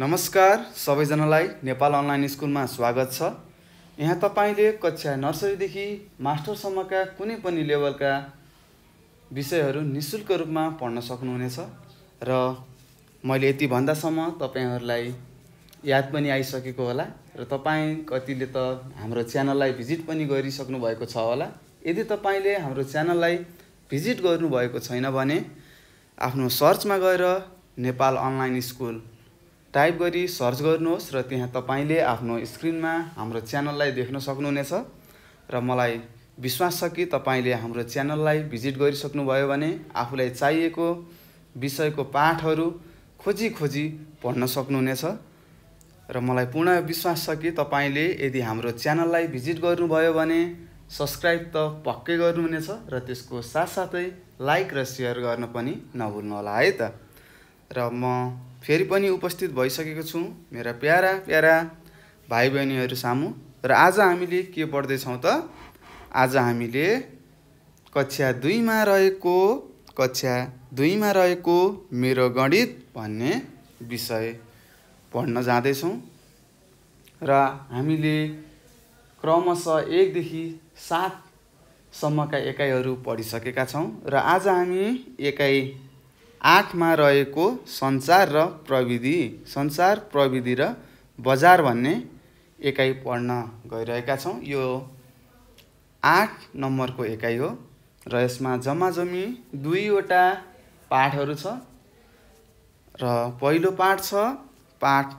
नमस्कार सबैजनालाई नेपाल अनलाइन स्कुलमा स्वागत छ यहाँ तपाईँले कक्षा नर्सरीदेखि मास्टरसम्मका कुनै पनि लेभलका विषयहरू नि शुल्क रूपमा पढ्न सक्नुहुनेछ र मैले यति भन्दासम्म तपाईँहरूलाई याद पनि आइसकेको होला र तपाईँ कतिले त हाम्रो च्यानललाई भिजिट पनि गरिसक्नु भएको छ होला यदि तपाईँले हाम्रो च्यानललाई भिजिट गर्नुभएको छैन भने आफ्नो सर्चमा गएर नेपाल अनलाइन स्कुल टाइप गरी सर्च गर्नुहोस् र त्यहाँ तपाईँले आफ्नो स्क्रिनमा हाम्रो च्यानललाई देख्न सक्नुहुनेछ र मलाई विश्वास छ कि तपाईँले हाम्रो च्यानललाई भिजिट गरिसक्नुभयो भने आफूलाई चाहिएको विषयको पाठहरू खोजी खोजी पढ्न सक्नुहुनेछ र मलाई पूर्ण विश्वास छ कि तपाईँले यदि हाम्रो च्यानललाई भिजिट गर्नुभयो भने सब्सक्राइब त पक्कै गर्नुहुनेछ र त्यसको साथसाथै लाइक र सेयर गर्न पनि नभुल्नुहोला है त र म फेरि पनि उपस्थित भइसकेको छु मेरा प्यारा प्यारा भाइ बहिनीहरू सामु र आज हामीले के पढ्दैछौँ त आज हामीले कक्षा दुईमा रहेको कक्षा दुईमा रहेको मेरो गणित भन्ने विषय पढ्न जाँदैछौँ र हामीले क्रमशः एकदेखि सातसम्मका एकाइहरू पढिसकेका छौँ र आज हामी एकाइ आठमा रहेको सञ्चार र प्रविधि सञ्चार प्रविधि र बजार भन्ने एकाइ पढ्न गइरहेका छौँ यो आठ नम्बरको एकाइ हो र यसमा जम्मा जम्मी दुईवटा पाठहरू छ र पहिलो पाठ छ पाठ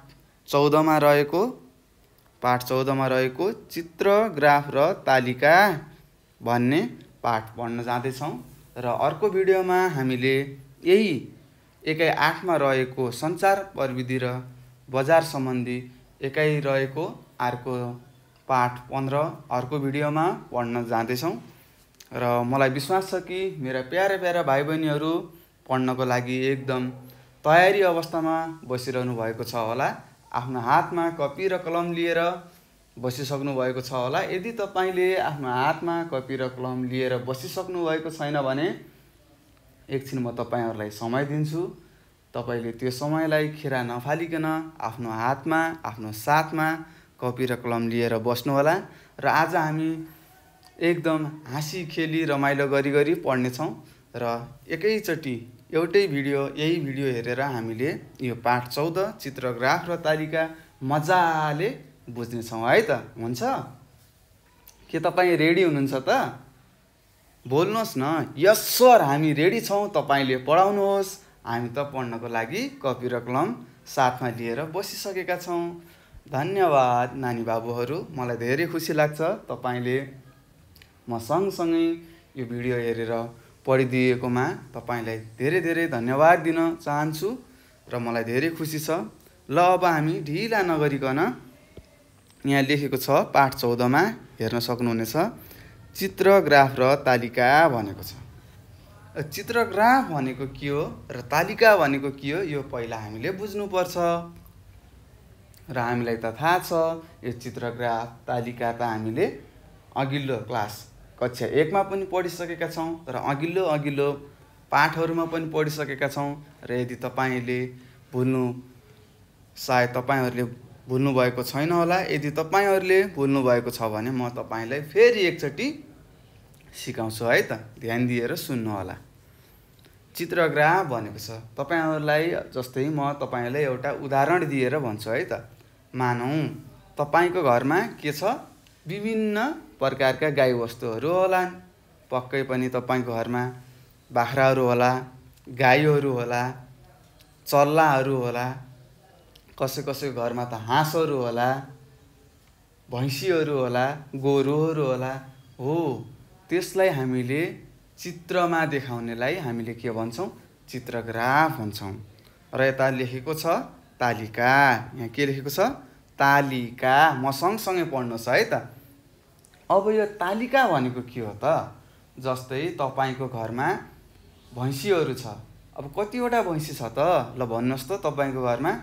चौधमा रहेको पाठ चौधमा रहेको चित्र ग्राफ र तालिका भन्ने पाठ पढ्न जाँदैछौँ र अर्को भिडियोमा हामीले यही एकाइ आठमा रहेको सञ्चार प्रविधि र बजार सम्बन्धी एकाइ रहेको अर्को पाठ पन्ध्र अर्को भिडियोमा पढ्न जाँदैछौँ र मलाई विश्वास छ कि मेरा प्यारा प्यारा भाइ बहिनीहरू पढ्नको लागि एकदम तयारी अवस्थामा बसिरहनु भएको छ होला आफ्नो हातमा कपी र कलम लिएर बसिसक्नु भएको छ होला यदि तपाईँले आफ्नो हातमा कपी र कलम लिएर बसिसक्नु भएको छैन भने एकछिन म तपाईँहरूलाई समय दिन्छु तपाईँले त्यो समयलाई खेरा नफालिकन आफ्नो हातमा आफ्नो साथमा कपी र कलम लिएर बस्नुहोला र आज हामी एकदम हाँसी खेली रमाइलो गरी गरी पढ्नेछौँ र एकैचोटि एउटै भिडियो यही भिडियो हेरेर हामीले यो पाठ चौध चित्रग्राफ र तालिका मजाले बुझ्नेछौँ है त हुन्छ के तपाईँ रेडी हुनुहुन्छ त बोल्नुहोस् न यस सर हामी रेडी छौँ तपाईँले पढाउनुहोस् हामी त पढ्नको लागि कपी र कलम साथमा लिएर बसिसकेका छौँ धन्यवाद नानी बाबुहरू मलाई धेरै खुसी लाग्छ तपाईँले म सँगसँगै यो भिडियो हेरेर पढिदिएकोमा तपाईँलाई धेरै धेरै धन्यवाद दिन चाहन्छु र मलाई धेरै खुसी छ ल अब हामी ढिला नगरिकन यहाँ लेखेको छ पाठ चौधमा हेर्न सक्नुहुनेछ चित्रग्राफ र तालिका भनेको छ चित्रग्राफ भनेको के हो र तालिका भनेको के हो यो पहिला हामीले बुझ्नुपर्छ र हामीलाई त थाहा छ यो चित्रग्राफ तालिका त हामीले अघिल्लो क्लास कक्षा एकमा पनि पढिसकेका छौँ र अघिल्लो अघिल्लो पाठहरूमा पनि पढिसकेका छौँ र यदि तपाईँले भुल्नु सायद तपाईँहरूले भुल्नुभएको छैन होला यदि तपाईँहरूले भुल्नुभएको छ भने म तपाईँलाई फेरि एकचोटि सिकाउँछु है त ध्यान दिएर सुन्नु होला चित्रग्राह भनेको छ तपाईँहरूलाई जस्तै म तपाईँलाई एउटा उदाहरण दिएर भन्छु है त मानौँ तपाईँको घरमा के छ विभिन्न प्रकारका गाईवस्तुहरू होला पक्कै पनि तपाईँको घरमा बाख्राहरू होला गाईहरू होला चल्लाहरू होला कसै कसैको घरमा त हाँसहरू होला भैँसीहरू होला गोरुहरू होला हो त्यसलाई हामीले चित्रमा देखाउनेलाई हामीले के भन्छौँ चित्रग्राफ भन्छौँ र यता लेखेको छ तालिका यहाँ के लेखेको छ तालिका म सँगसँगै पढ्नुहोस् है त अब यो तालिका भनेको के हो त जस्तै तपाईँको घरमा भैँसीहरू छ अब कतिवटा भैँसी छ त ल भन्नुहोस् त तपाईँको घरमा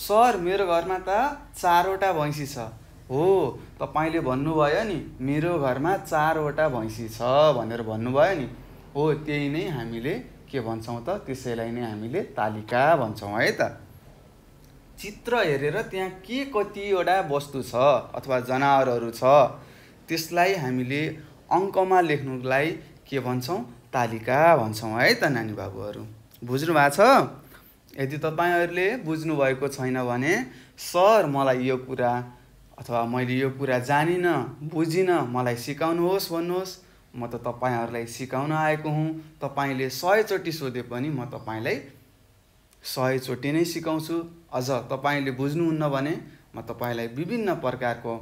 सर मेरो घरमा त चारवटा भैँसी छ हो तपाईँले भन्नुभयो नि मेरो घरमा चारवटा भैँसी छ भनेर भन्नुभयो नि हो त्यही नै हामीले के भन्छौँ त त्यसैलाई नै हामीले तालिका भन्छौँ है त चित्र हेरेर त्यहाँ के कतिवटा वस्तु छ अथवा जनावरहरू छ त्यसलाई हामीले अङ्कमा लेख्नुलाई के भन्छौँ तालिका भन्छौँ है त नानी बाबुहरू बुझ्नु भएको छ यदि तपाईँहरूले बुझ्नुभएको छैन भने सर मलाई यो कुरा अथवा मैले यो कुरा जानिनँ बुझिनँ मलाई सिकाउनुहोस् भन्नुहोस् म त तपाईँहरूलाई सिकाउन आएको हुँ तपाईँले सयचोटि सोधे पनि म तपाईँलाई सयचोटि नै सिकाउँछु अझ तपाईँले बुझ्नुहुन्न भने म तपाईँलाई विभिन्न प्रकारको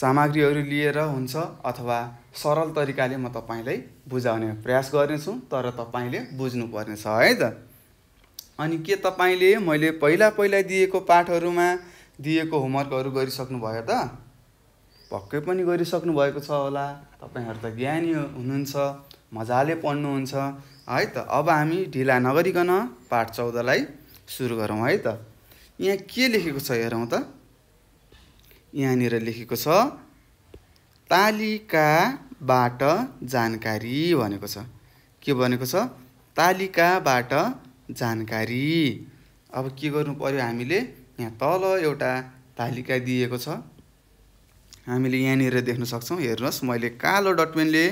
सामग्रीहरू लिएर हुन्छ अथवा सरल तरिकाले म तपाईँलाई बुझाउने प्रयास गर्नेछौँ तर तपाईँले बुझ्नुपर्नेछ है त अनि के तपाईँले मैले पहिला पहिला दिएको पाठहरूमा दिएको होमवर्कहरू गरिसक्नुभयो त पक्कै पनि गरिसक्नु भएको छ होला तपाईँहरू त ज्ञानी हुनुहुन्छ मजाले पढ्नुहुन्छ है त अब हामी ढिला नगरिकन पाठ चौधलाई सुरु गरौँ है त यहाँ के लेखेको छ हेरौँ त यहाँनिर लेखेको छ तालिका बाट जानकारी भनेको छ के भनेको छ तालिकाबाट जानकारी अब के गर्नु पऱ्यो हामीले यहाँ तल एउटा तालिका दिएको छ हामीले यहाँनिर देख्न सक्छौँ हेर्नुहोस् मैले कालो डटमेन्टले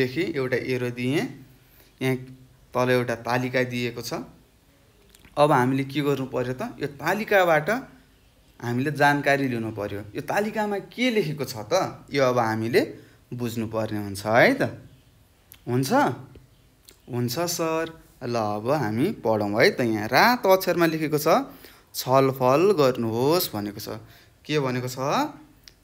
लेखेँ एउटा एरो दिएँ यहाँ तल एउटा तालिका दिएको छ अब हामीले के गर्नु पऱ्यो त यो तालिकाबाट हामीले जानकारी लिनु पऱ्यो यो तालिकामा के लेखेको छ त यो अब हामीले बुझ्नुपर्ने हुन्छ है त हुन्छ हुन्छ सर ल अब हामी पढौँ है त यहाँ रातो अक्षरमा लेखेको छ छलफल गर्नुहोस् भनेको छ के भनेको छ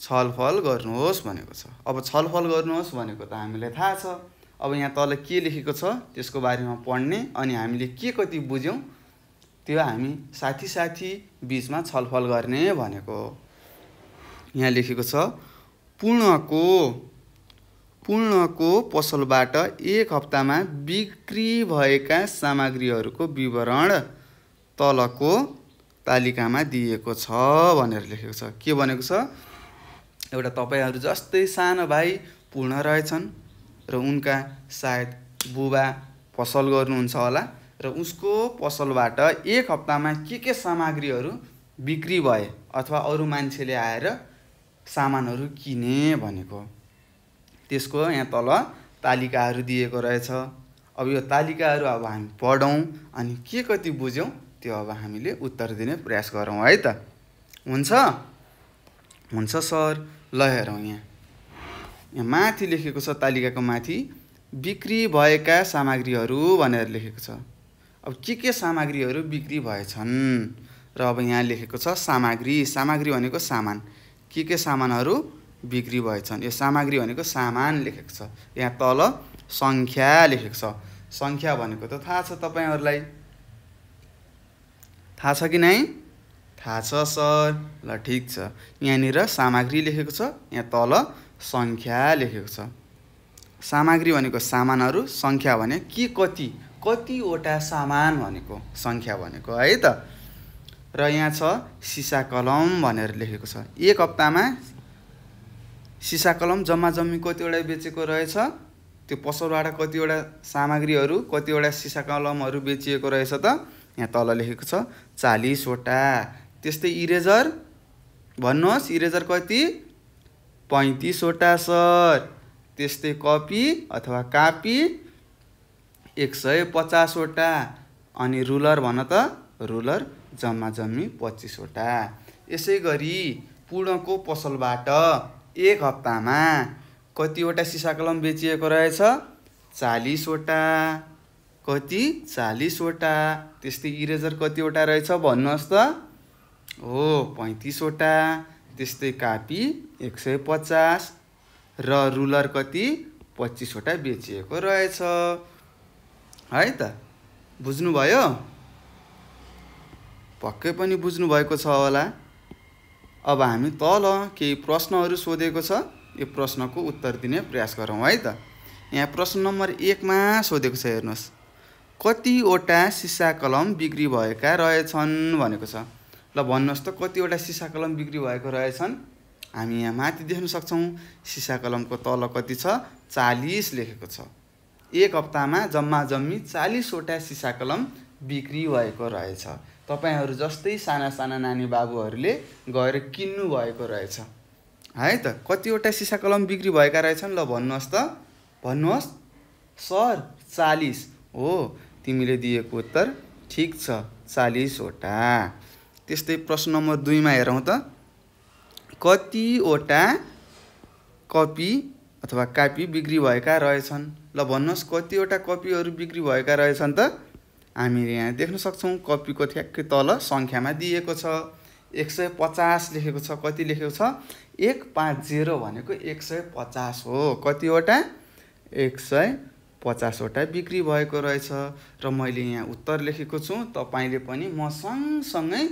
छलफल गर्नुहोस् भनेको छ अब छलफल गर्नुहोस् भनेको त हामीलाई थाहा छ अब यहाँ तल के लेखेको छ त्यसको बारेमा पढ्ने अनि हामीले के कति बुझ्यौँ त्यो हामी साथी साथी बिचमा छलफल गर्ने भनेको यहाँ लेखेको छ पूर्णको पूर्णको पसलबाट एक हप्तामा बिक्री भएका सामग्रीहरूको विवरण तलको तालिकामा दिएको छ भनेर लेखेको छ के भनेको छ एउटा तपाईँहरू जस्तै सानो भाइ पूर्ण रहेछन् र उनका सायद बुबा पसल गर्नुहुन्छ होला र उसको पसलबाट एक हप्तामा के के सामग्रीहरू बिक्री भए अथवा अरू मान्छेले आएर सामानहरू किने भनेको त्यसको यहाँ तल तालिकाहरू दिएको रहेछ अब यो तालिकाहरू अब हामी पढौँ अनि के कति बुझ्यौँ त्यो अब हामीले उत्तर दिने प्रयास गरौँ है त हुन्छ हुन्छ सर ल हेरौँ यहाँ यहाँ माथि लेखेको छ तालिकाको माथि बिक्री भएका सामग्रीहरू भनेर लेखेको छ अब के के सामग्रीहरू बिक्री भएछन् र अब यहाँ लेखेको छ सामग्री सामग्री भनेको सामान के के सामानहरू बिक्री भएछन् यो सामग्री भनेको सामान लेखेको छ यहाँ तल सङ्ख्या लेखेको छ सङ्ख्या भनेको त थाहा छ तपाईँहरूलाई थाहा छ कि नै थाहा छ सर ल ठिक छ यहाँनिर सामग्री लेखेको छ यहाँ तल सङ्ख्या लेखेको छ सामग्री भनेको सामानहरू सङ्ख्या भने के कति कतिवटा सामान भनेको सङ्ख्या भनेको है त र यहाँ छ सिसा कलम भनेर लेखेको छ एक हप्तामा सिसा कलम जम्मा जम्मी कतिवटा बेचेको रहेछ त्यो पसलबाट कतिवटा सामग्रीहरू कतिवटा सिसा कलमहरू बेचिएको रहेछ त यहाँ तल लेखेको छ चालिसवटा त्यस्तै इरेजर भन्नुहोस् इरेजर कति पैँतिसवटा सर त्यस्तै कपी अथवा कापी एक सय पचासवटा अनि रुलर भन त रुलर जम्मा जम्मी पच्चिसवटा यसै गरी पूर्णको पसलबाट एक हप्तामा कतिवटा सिसा कलम बेचिएको रहेछ चालिसवटा कति चालिसवटा त्यस्तै इरेजर कतिवटा रहेछ भन्नुहोस् त हो पैँतिसवटा त्यस्तै कापी एक सय पचास र रुलर कति पच्चिसवटा बेचिएको रहेछ है त बुझ्नुभयो पक्कै पनि बुझ्नुभएको छ होला अब हामी तल केही प्रश्नहरू सोधेको छ यो प्रश्नको उत्तर दिने प्रयास गरौँ है त यहाँ प्रश्न नम्बर एकमा सोधेको छ हेर्नुहोस् कतिवटा सिसा कलम बिक्री भएका रहेछन् भनेको छ ल भन्नुहोस् त कतिवटा सिसा कलम बिक्री भएको रहेछन् हामी यहाँ माथि देख्न सक्छौँ सिसा कलमको तल कति छ चालिस लेखेको छ एक हप्तामा जम्मा जम्मी चालिसवटा सिसा कलम बिक्री भएको रहेछ तपाईँहरू जस्तै साना साना नानी बाबुहरूले गएर किन्नु भएको रहेछ है त कतिवटा सिसा कलम बिक्री भएका रहेछन् ल भन्नुहोस् त भन्नुहोस् सर चालिस हो तिमीले दिएको उत्तर ठिक छ चालिसवटा त्यस्तै प्रश्न नम्बर दुईमा हेरौँ त कतिवटा कपी अथवा कापी बिक्री भएका रहेछन् ल भन्नुहोस् कतिवटा कपीहरू बिक्री भएका रहेछन् त हामीले यहाँ देख्न सक्छौँ कपीको ठ्याक्कै तल सङ्ख्यामा दिएको छ एक सय पचास लेखेको छ कति लेखेको छ एक पाँच जिरो भनेको एक सय पचास हो कतिवटा एक सय पचासवटा बिक्री भएको रहेछ र मैले यहाँ उत्तर लेखेको छु तपाईँले पनि म सँगसँगै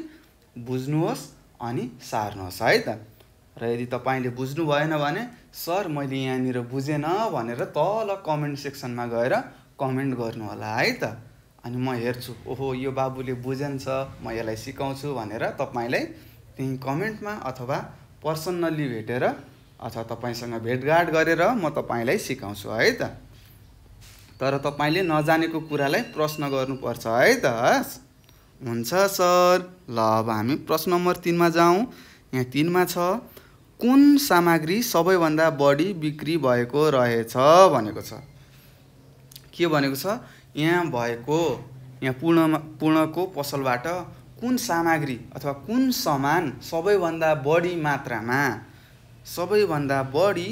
बुझ्नुहोस् अनि सार्नुहोस् है त र यदि तपाईँले बुझ्नु भएन भने सर मैले यहाँनिर बुझेन भनेर तल कमेन्ट सेक्सनमा गएर कमेन्ट गर्नुहोला है त अनि म हेर्छु ओहो यो बाबुले बुझेन छ म यसलाई सिकाउँछु भनेर तपाईँलाई त्यहीँ कमेन्टमा अथवा पर्सनल्ली भेटेर अथवा तपाईँसँग भेटघाट गरेर म तपाईँलाई सिकाउँछु है त तर तपाईँले नजानेको कुरालाई प्रश्न गर्नुपर्छ है त हुन्छ सर ल अब हामी प्रश्न नम्बर तिनमा जाउँ यहाँ तिनमा छ कुन सामग्री सबैभन्दा बढी बिक्री भएको रहेछ भनेको छ के भनेको छ यहाँ भएको यहाँ पूर्ण पूर्णको पसलबाट कुन सामग्री अथवा कुन सामान सबैभन्दा बढी मात्रामा सबैभन्दा बढी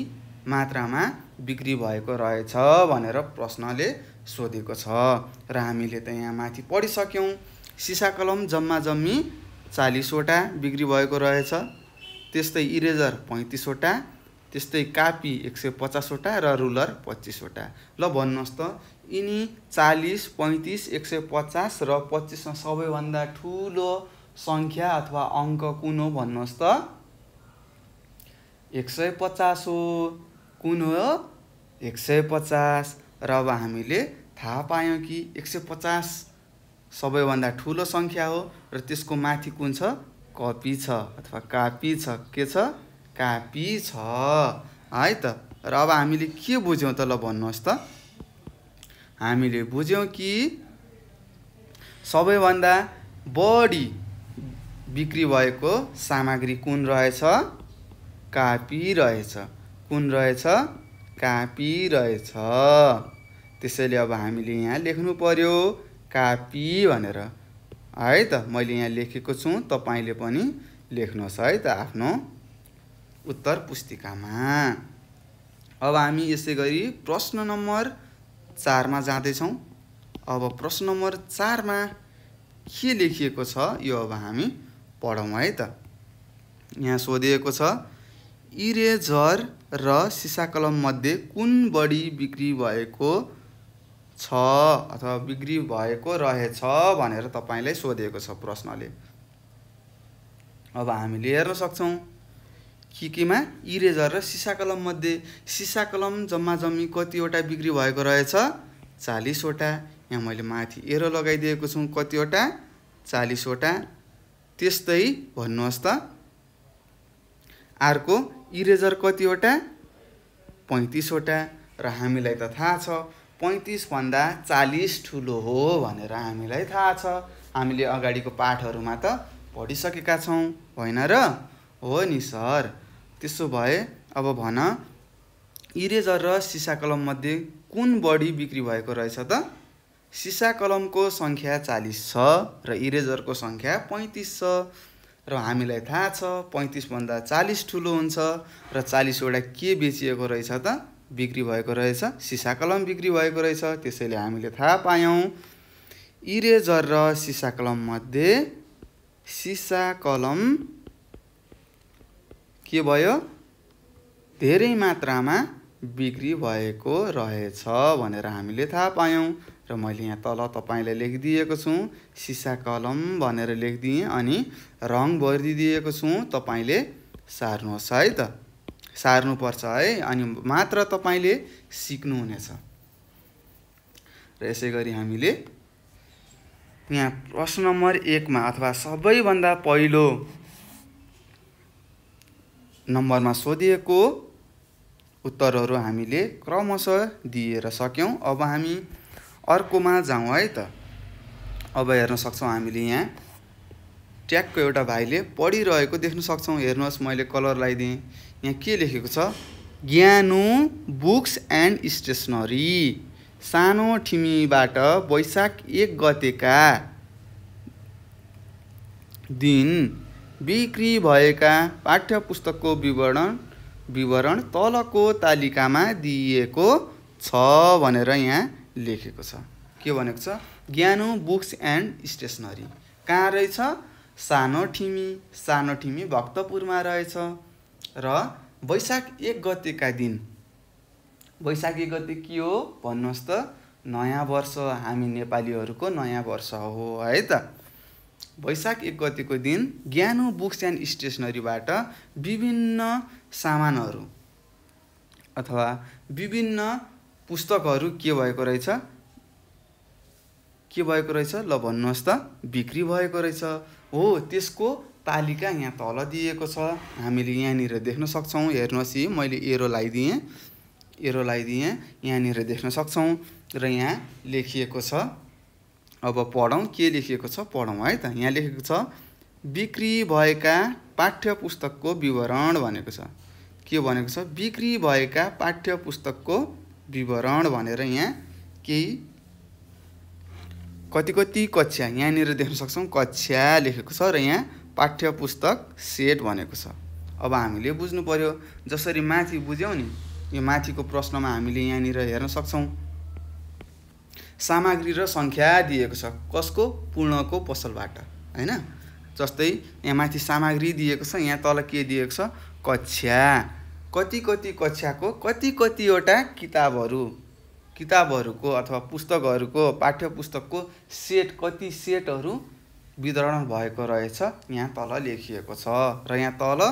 मात्रामा बिक्री भएको रहेछ भनेर प्रश्नले सोधेको छ र हामीले त यहाँ माथि पढिसक्यौँ सिसा कलम जम्मा जम्मी चालिसवटा बिक्री भएको रहेछ त्यस्तै इरेजर पैँतिसवटा त्यस्तै कापी एक सय पचासवटा र रुलर पच्चिसवटा ल भन्नुहोस् त यिनी चालिस पैँतिस एक सय पचास र पच्चिसमा सबैभन्दा ठुलो सङ्ख्या अथवा अङ्क कुन हो भन्नुहोस् त एक सय पचास हो कुन हो एक सय पचास र अब हामीले थाहा पायौँ कि एक सय पचास सबैभन्दा ठुलो सङ्ख्या हो र त्यसको माथि कुन छ कपी छ अथवा कापी छ के छ कापी छ है त र अब हामीले के बुझ्यौँ त ल भन्नुहोस् त हामीले बुझ्यौँ कि सबैभन्दा बढी बिक्री भएको सामग्री कुन रहेछ कापी रहेछ कुन रहेछ कापी रहेछ त्यसैले अब हामीले यहाँ लेख्नु पर्यो कापी भनेर है त मैले यहाँ लेखेको छु तपाईँले पनि लेख्नुहोस् है त आफ्नो उत्तर पुस्तिकामा अब हामी यसै गरी प्रश्न नम्बर चारमा जाँदैछौँ अब प्रश्न नम्बर चारमा के लेखिएको छ यो अब हामी पढौँ है त यहाँ सोधिएको छ इरेजर र सिसाकलममध्ये कुन बढी बिक्री भएको छ अथवा बिक्री भएको रहेछ भनेर तपाईँलाई सोधिएको छ प्रश्नले अब हामीले हेर्न सक्छौँ के केमा इरेजर र सिसा सिसाकलम सिसा कलम जम्मा जम्मी कतिवटा बिक्री भएको रहेछ चालिसवटा यहाँ मैले माथि एरो लगाइदिएको छु कतिवटा चालिसवटा त्यस्तै भन्नुहोस् त अर्को इरेजर कतिवटा पैँतिसवटा र हामीलाई त थाहा छ पैँतिसभन्दा चालिस ठुलो हो भनेर हामीलाई थाहा छ हामीले अगाडिको पाठहरूमा त पढिसकेका छौँ होइन र हो नि सर त्यसो भए अब भन इरेजर र सिसा कलममध्ये कुन बढी बिक्री भएको रहेछ त सिसा कलमको सङ्ख्या चालिस छ र इरेजरको सङ्ख्या पैँतिस छ र हामीलाई थाहा छ पैँतिसभन्दा चालिस ठुलो हुन्छ र चालिसवटा के बेचिएको रहेछ त बिक्री भएको रहेछ सिसा कलम बिक्री भएको रहेछ त्यसैले हामीले थाहा पायौँ इरेजर र सिसा कलममध्ये सिसा कलम के भयो धेरै मात्रामा बिक्री भएको रहेछ भनेर हामीले थाहा पायौँ र मैले यहाँ तल तपाईँलाई लेखिदिएको छु सिसा कलम भनेर लेखिदिएँ अनि रङ भरिदिएको छु तपाईँले सार्नुहोस् है त सार्नुपर्छ है अनि मात्र तपाईँले सिक्नुहुनेछ र यसै गरी हामीले यहाँ प्रश्न नम्बर एकमा अथवा सबैभन्दा पहिलो नम्बरमा सोधिएको उत्तरहरू हामीले क्रमशः दिएर सक्यौँ अब हामी अर्कोमा जाउँ है त अब हेर्न सक्छौँ हामीले यहाँ ट्यागको एउटा भाइले पढिरहेको देख्न सक्छौँ हेर्नुहोस् मैले कलर लगाइदिएँ यहाँ के लेखेको छ ज्ञानु बुक्स एन्ड स्टेसनरी सानो ठिमीबाट वैशाख एक गतेका दिन बिक्री भएका पाठ्यपुस्तकको विवरण विवरण तलको तालिकामा दिइएको छ भनेर यहाँ लेखेको छ के भनेको छ ज्ञानो बुक्स एन्ड स्टेसनरी कहाँ रहेछ सानो ठिमी सानो ठिमी भक्तपुरमा रहेछ र वैशाख एक गतेका दिन वैशाख एक गते के हो भन्नुहोस् त नयाँ वर्ष हामी नेपालीहरूको नयाँ वर्ष हो है त वैशाख एक गतिको दिन ज्ञानो बुक्स एन्ड स्टेसनरीबाट विभिन्न सामानहरू अथवा विभिन्न पुस्तकहरू के भएको रहेछ के भएको रहेछ ल भन्नुहोस् त बिक्री भएको रहेछ हो त्यसको तालिका यहाँ तल दिएको छ हामीले यहाँनिर देख्न सक्छौँ हेर्नुहोस् यी मैले एरो लगाइदिएँ एरो लगाइदिएँ यहाँनिर देख्न सक्छौँ र यहाँ लेखिएको छ अब पढौँ के लेखिएको छ पढौँ है त यहाँ लेखेको छ बिक्री भएका पाठ्य पुस्तकको विवरण भनेको छ के भनेको छ बिक्री भएका पाठ्य पुस्तकको विवरण भनेर यहाँ केही कति कति कक्षा यहाँनिर देख्न सक्छौँ कक्षा लेखेको छ र यहाँ पाठ्य पुस्तक सेट भनेको छ अब हामीले बुझ्नु पऱ्यो जसरी माथि बुझ्यौँ नि यो माथिको प्रश्नमा हामीले यहाँनिर हेर्न सक्छौँ सामग्री र सङ्ख्या दिएको छ कसको पूर्णको पसलबाट होइन जस्तै यहाँ माथि सामग्री दिएको छ यहाँ तल के दिएको छ कक्षा कति कति कक्षाको कति कतिवटा किताबहरू किताबहरूको अथवा पुस्तकहरूको पाठ्य पुस्तकको सेट कति सेटहरू वितरण भएको रहेछ यहाँ तल लेखिएको छ र यहाँ तल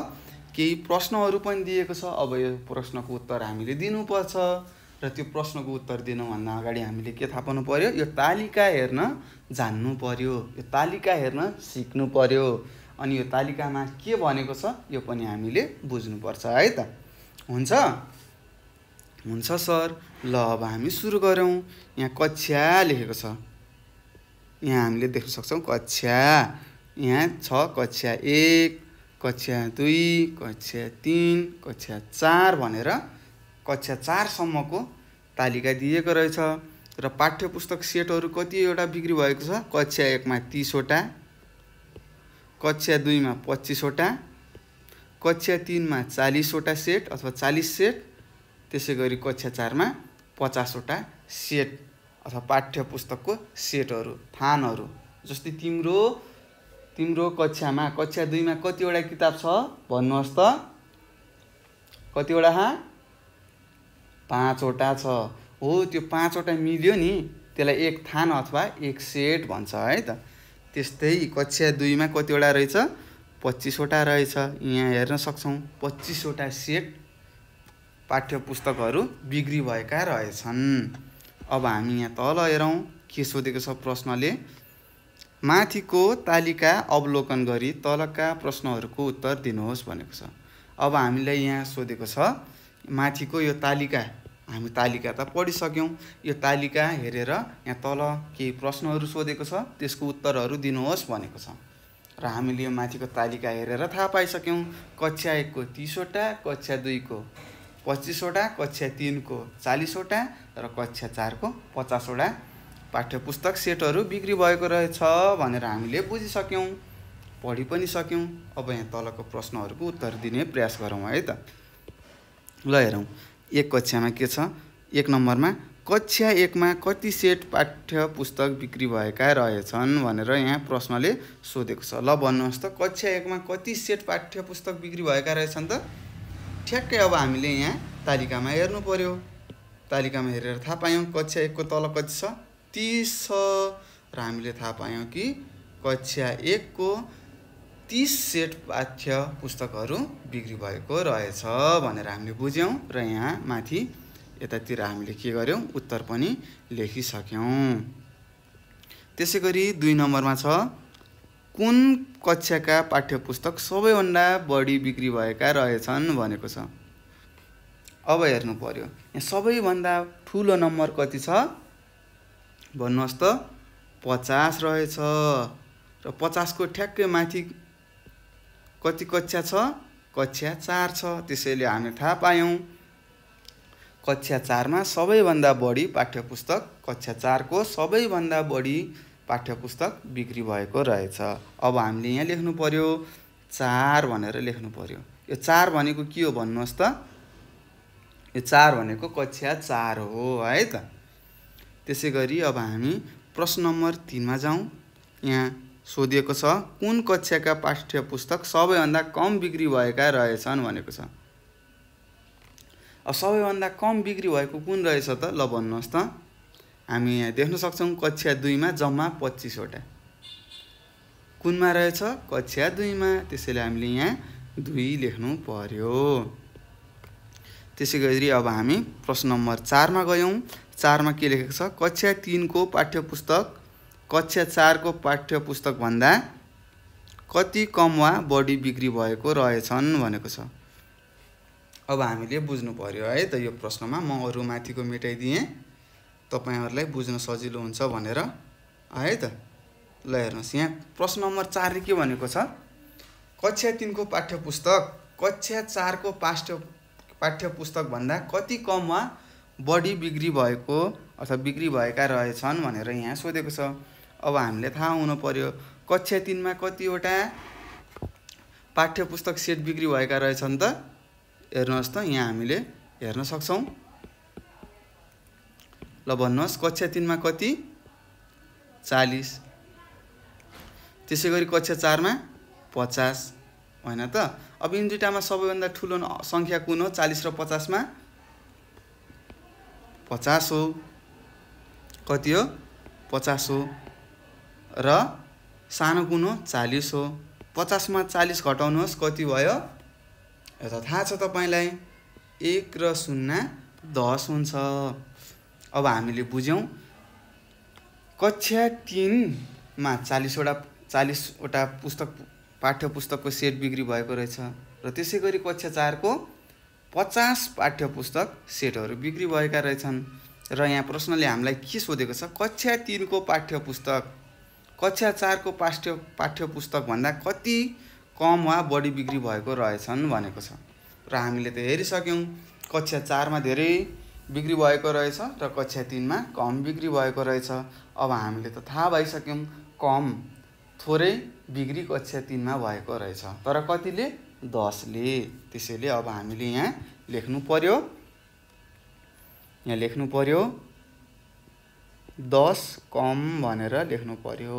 केही प्रश्नहरू पनि दिएको छ अब यो प्रश्नको उत्तर हामीले दिनुपर्छ र त्यो प्रश्नको उत्तर दिनुभन्दा अगाडि हामीले के थाहा पाउनु पऱ्यो यो तालिका हेर्न जान्नु पऱ्यो यो तालिका हेर्न सिक्नु पऱ्यो अनि यो तालिकामा के भनेको छ यो पनि हामीले बुझ्नुपर्छ है त हुन्छ हुन्छ सर ल अब हामी सुरु गरौँ यहाँ कक्षा लेखेको छ यहाँ हामीले देख्न सक्छौँ कक्षा यहाँ छ कक्षा एक कक्षा दुई कक्षा तिन कक्षा चार भनेर कक्षा चारसम्मको तालिका दिएको रहेछ र पाठ्य पुस्तक सेटहरू कतिवटा बिक्री भएको छ कक्षा एकमा तिसवटा कक्षा दुईमा पच्चिसवटा कक्षा तिनमा चालिसवटा सेट अथवा चालिस सेट त्यसै गरी कक्षा चारमा पचासवटा सेट अथवा पाठ्य पुस्तकको सेटहरू थानहरू जस्तै तिम्रो तिम्रो कक्षामा कक्षा दुईमा कतिवटा किताब छ भन्नुहोस् त कतिवटा पाँचवटा छ हो त्यो पाँचवटा मिल्यो नि त्यसलाई एक थान अथवा एक सेट भन्छ है त त्यस्तै कक्षा दुईमा कतिवटा रहेछ पच्चिसवटा रहेछ यहाँ हेर्न सक्छौँ पच्चिसवटा सेट पाठ्य पुस्तकहरू बिक्री भएका रहेछन् अब हामी यहाँ तल हेरौँ के सोधेको छ प्रश्नले माथिको तालिका अवलोकन गरी तलका प्रश्नहरूको उत्तर दिनुहोस् भनेको छ अब हामीलाई यहाँ सोधेको छ माथिको यो तालिका हामी तालिका त पढिसक्यौँ यो तालिका हेरेर यहाँ तल केही प्रश्नहरू सोधेको छ त्यसको उत्तरहरू दिनुहोस् भनेको छ र हामीले यो माथिको तालिका हेरेर थाहा पाइसक्यौँ कक्षा एकको तिसवटा कक्षा दुईको पच्चिसवटा कक्षा तिनको चालिसवटा र कक्षा चारको पचासवटा पाठ्यपुस्तक सेटहरू बिक्री भएको रहेछ भनेर हामीले बुझिसक्यौँ पढि पनि सक्यौँ अब यहाँ तलको प्रश्नहरूको उत्तर दिने प्रयास गरौँ है त ल हेरौँ एक कक्षामा के छ एक नम्बरमा कक्षा एकमा कति सेट पाठ्य पुस्तक बिक्री भएका रहेछन् भनेर यहाँ प्रश्नले सोधेको छ ल भन्नुहोस् त कक्षा एकमा कति सेट पाठ्य पुस्तक बिक्री भएका रहेछन् त ठ्याक्कै अब हामीले यहाँ तालिकामा हेर्नु पऱ्यो तालिकामा हेरेर थाहा पायौँ कक्षा एकको तल कति छ तिस छ र हामीले थाहा पायौँ कि कक्षा एकको तिस सेट पाठ्य पुस्तकहरू बिक्री भएको रहेछ भनेर हामीले बुझ्यौँ र यहाँ माथि यतातिर हामीले के गर्यौँ उत्तर पनि लेखिसक्यौँ त्यसै गरी दुई नम्बरमा छ कुन कक्षाका पाठ्य पुस्तक सबैभन्दा बढी बिक्री भएका रहेछन् भनेको छ अब हेर्नु पर्यो यहाँ सबैभन्दा ठुलो नम्बर कति छ भन्नुहोस् त पचास रहेछ र पचासको ठ्याक्कै माथि कति कक्षा छ कक्षा चार छ त्यसैले हामी थाहा पायौँ कक्षा चारमा सबैभन्दा बढी पाठ्यपुस्तक कक्षा चारको सबैभन्दा बढी पाठ्यपुस्तक बिक्री भएको रहेछ अब हामीले यहाँ लेख्नु पऱ्यो चार भनेर लेख्नु पऱ्यो यो चार भनेको के हो भन्नुहोस् त यो चार भनेको कक्षा चार हो है त त्यसै गरी अब हामी प्रश्न नम्बर तिनमा जाउँ यहाँ सोधिएको छ कुन कक्षाका पाठ्य पुस्तक सबैभन्दा कम बिक्री भएका रहेछन् भनेको छ अब सबैभन्दा कम बिक्री भएको कुन रहेछ त ल भन्नुहोस् त हामी यहाँ देख्न सक्छौँ कक्षा दुईमा जम्मा पच्चिसवटा कुनमा रहेछ कक्षा दुईमा त्यसैले हामीले यहाँ दुई लेख्नु पर्यो त्यसै गरी अब हामी प्रश्न नम्बर चारमा गयौँ चारमा के लेखेको छ कक्षा तिनको पाठ्य पुस्तक कक्षा चारको पाठ्य पुस्तकभन्दा कति कम वा बढी बिक्री भएको रहेछन् भनेको छ अब हामीले बुझ्नु पऱ्यो है त यो प्रश्नमा म अरू माथिको मेटाइदिएँ तपाईँहरूलाई बुझ्न सजिलो हुन्छ भनेर है त ल हेर्नुहोस् यहाँ प्रश्न नम्बर चारले के भनेको छ कक्षा तिनको पाठ्य पुस्तक कक्षा चारको पाठ्य पाठ्य पुस्तकभन्दा कति कम वा बढी बिक्री भएको अथवा बिक्री भएका रहेछन् भनेर यहाँ सोधेको छ अब हामीले थाहा हुनु पऱ्यो कक्षा तिनमा कतिवटा पाठ्य पुस्तक सेट बिक्री भएका रहेछन् त हेर्नुहोस् त यहाँ हामीले हेर्न सक्छौँ ल भन्नुहोस् कक्षा तिनमा कति चालिस त्यसै गरी कक्षा चारमा पचास होइन त अब यिन दुइटामा सबैभन्दा ठुलो सङ्ख्या कुन हो चालिस र पचासमा पचास हो कति हो पचास हो र सानो गुण हो चालिस हो पचासमा चालिस घटाउनुहोस् कति भयो यो त थाहा छ तपाईँलाई एक र शून्य दस हुन्छ अब हामीले बुझ्यौँ कक्षा तिनमा चालिसवटा चालिसवटा पुस्तक पाठ्य पुस्तकको सेट बिक्री भएको रहेछ र त्यसै गरी कक्षा चारको पचास पाठ्य पुस्तक सेटहरू बिक्री भएका रहेछन् र यहाँ प्रश्नले हामीलाई के सोधेको छ कक्षा तिनको पाठ्य पुस्तक कक्षा चारको पाठ्य पाठ्य पुस्तकभन्दा कति कम वा बढी बिक्री भएको रहेछन् भनेको छ र हामीले त हेरिसक्यौँ कक्षा चारमा धेरै बिक्री भएको रहेछ र कक्षा तिनमा कम बिक्री भएको रहेछ अब हामीले त थाहा भइसक्यौँ कम थोरै बिक्री कक्षा तिनमा भएको रहेछ तर कतिले दसले त्यसैले अब हामीले यहाँ लेख्नु पर्यो यहाँ लेख्नु पर्यो दस कम भनेर लेख्नु पर्यो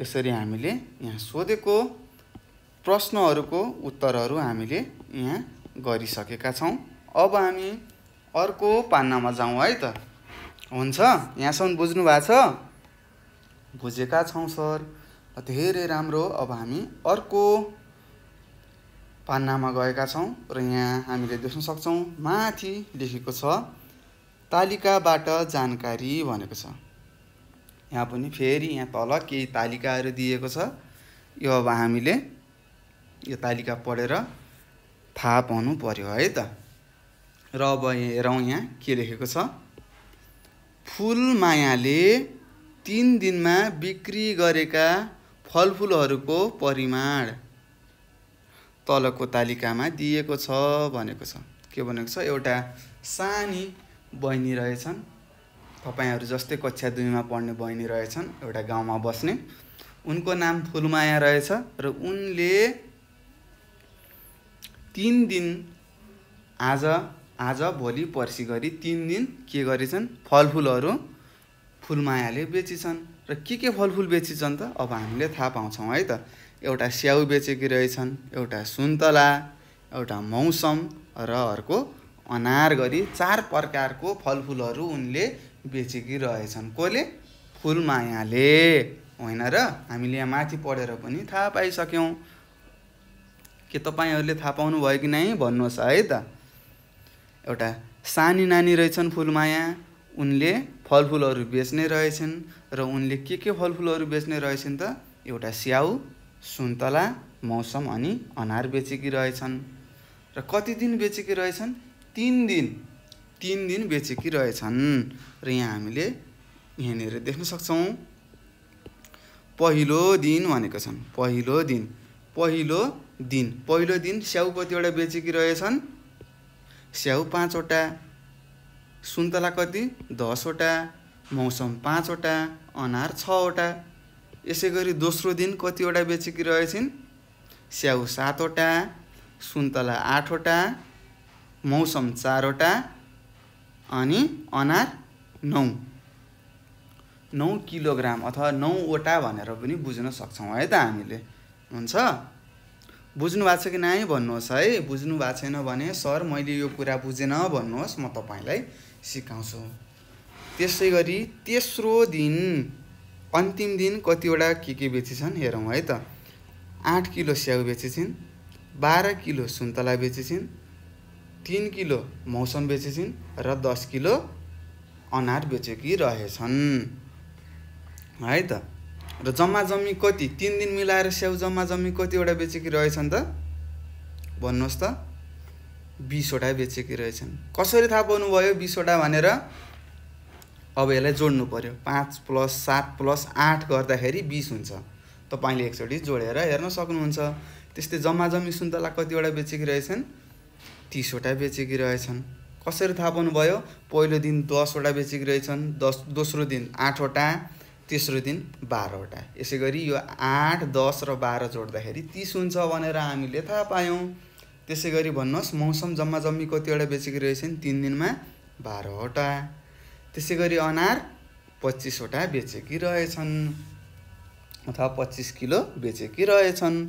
यसरी हामीले यहाँ सोधेको प्रश्नहरूको उत्तरहरू हामीले यहाँ गरिसकेका छौँ अब हामी अर्को पान्नामा जाउँ है त हुन्छ यहाँसम्म बुझ्नु भएको छ बुझेका छौँ सर धेरै राम्रो अब हामी अर्को पान्नामा गएका छौँ र यहाँ हामीले देख्न सक्छौँ माथि लेखेको छ तालिकाबाट जानकारी भनेको छ यहाँ पनि फेरि यहाँ तल केही तालिकाहरू दिएको छ यो अब हामीले यो तालिका पढेर थाहा पाउनु पर्यो है त र अब हेरौँ यहाँ के लेखेको छ फुल मायाले तिन दिनमा बिक्री गरेका फलफुलहरूको परिमाण तलको तालिकामा दिएको छ भनेको छ के भनेको छ एउटा सानी बहिनी रहेछन् तपाईँहरू जस्तै कक्षा दुईमा पढ्ने बहिनी रहेछन् एउटा गाउँमा बस्ने उनको नाम फुलमाया रहेछ र उनले तिन दिन आज आज भोलि पर्सि गरी तिन दिन के गरेछन् फलफुलहरू फुलमायाले बेचिछन् र के के फलफुल बेचिन्छन् त अब हामीले थाहा पाउँछौँ है त एउटा स्याउ बेचेकी रहेछन् एउटा सुन्तला एउटा मौसम र अर्को अनार गरी चार प्रकारको फलफुलहरू उनले बेचेकी रहेछन् कसले फुलमायाले होइन र हामीले यहाँ माथि पढेर पनि थाहा पाइसक्यौँ के तपाईँहरूले थाहा पाउनुभयो कि नै भन्नुहोस् है त एउटा सानी नानी रहेछन् फुलमाया उनले फलफुलहरू बेच्ने रहेछन् र उनले के के फलफुलहरू बेच्ने रहेछन् त एउटा स्याउ सुन्तला मौसम अनि अनार बेचेकी रहेछन् र कति दिन बेचेकी रहेछन् तिन दिन तिन दिन बेचेकी रहेछन् र यहाँ हामीले यहाँनिर देख्न सक्छौँ पहिलो दिन भनेको छन् पहिलो दिन पहिलो दिन पहिलो दिन स्याउ कतिवटा बेचेकी रहेछन् स्याउ पाँचवटा सुन्तला कति दसवटा मौसम पाँचवटा अनार छवटा यसै गरी दोस्रो दिन कतिवटा बेचेकी रहेछन् स्याउ सातवटा सुन्तला आठवटा मौसम चारवटा अनि अनार नौ नौ किलोग्राम अथवा नौवटा भनेर पनि बुझ्न सक्छौँ है त हामीले हुन्छ बुझ्नु भएको छ कि नै भन्नुहोस् है बुझ्नु भएको छैन भने सर मैले यो कुरा बुझेन भन्नुहोस् म तपाईँलाई सिकाउँछु त्यसै गरी तेस्रो दिन अन्तिम दिन कतिवटा के के बेचेछन् हेरौँ है त आठ किलो स्याउ बेचेछन् बाह्र किलो सुन्तला छिन् तिन किलो मौसम बेचेछिन् र दस किलो अनार बेचेकी रहेछन् है त र जम्मा जम्मी कति तिन दिन मिलाएर स्याउ जम्मा जम्मी कतिवटा बेचेकी रहेछन् त भन्नुहोस् त बिसवटा बेचेकी रहेछन् कसरी थाहा पाउनुभयो बिसवटा भनेर अब यसलाई जोड्नु पऱ्यो पाँच प्लस सात प्लस आठ गर्दाखेरि बिस हुन्छ तपाईँले एकचोटि जोडेर हेर्न सक्नुहुन्छ त्यस्तै जम्मा जम्मी सुन्तला कतिवटा बेचेकी रहेछन् तिसवटा बेचेकी रहेछन् कसरी थाहा पाउनुभयो पहिलो दिन दसवटा बेचेकी रहेछन् दस दोस्रो दिन आठवटा तेस्रो दिन बाह्रवटा यसै गरी यो आठ दस र बाह्र जोड्दाखेरि तिस हुन्छ भनेर हामीले थाहा पायौँ त्यसै गरी भन्नुहोस् मौसम जम्मा जम्मी कतिवटा बेचेकी रहेछन् तिन दिनमा बाह्रवटा त्यसै गरी अनार पच्चिसवटा बेचेकी रहेछन् अथवा पच्चिस किलो बेचेकी रहेछन्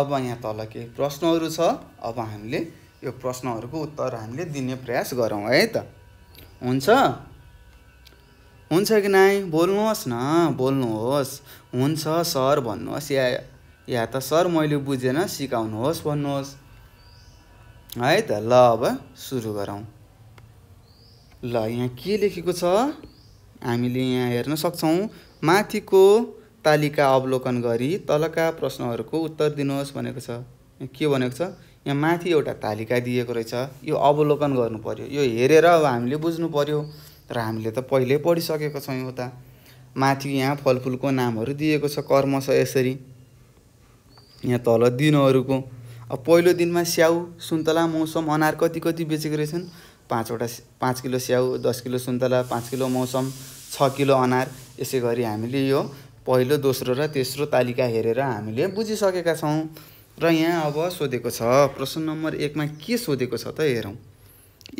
अब यहाँ तल केही प्रश्नहरू छ अब हामीले यो प्रश्नहरूको उत्तर हामीले दिने प्रयास गरौँ है त हुन्छ हुन्छ कि नाइ बोल्नुहोस् न बोल्नुहोस् हुन्छ सर भन्नुहोस् या या त सर मैले बुझेन सिकाउनुहोस् भन्नुहोस् है त ल अब सुरु गरौँ ल यहाँ के लेखेको छ हामीले यहाँ हेर्न सक्छौँ माथिको तालिका अवलोकन गरी तलका प्रश्नहरूको उत्तर दिनुहोस् भनेको छ के भनेको छ यहाँ माथि एउटा तालिका दिएको रहेछ यो अवलोकन गर्नु पर्यो यो हेरेर अब हामीले बुझ्नु पऱ्यो तर हामीले त पहिल्यै पढिसकेको छौँ यो माथि यहाँ फलफुलको नामहरू दिएको छ कर्म यसरी यहाँ तल दिनहरूको अब पहिलो दिनमा स्याउ सुन्तला मौसम अनार कति कति बेचेको रहेछन् पाँचवटा पाँच किलो स्याउ दस किलो सुन्तला पाँच किलो मौसम छ किलो अनार यसै गरी हामीले यो पहिलो दोस्रो र तेस्रो तालिका हेरेर हामीले बुझिसकेका छौँ र यहाँ अब सोधेको छ प्रश्न नम्बर एकमा के सोधेको छ त हेरौँ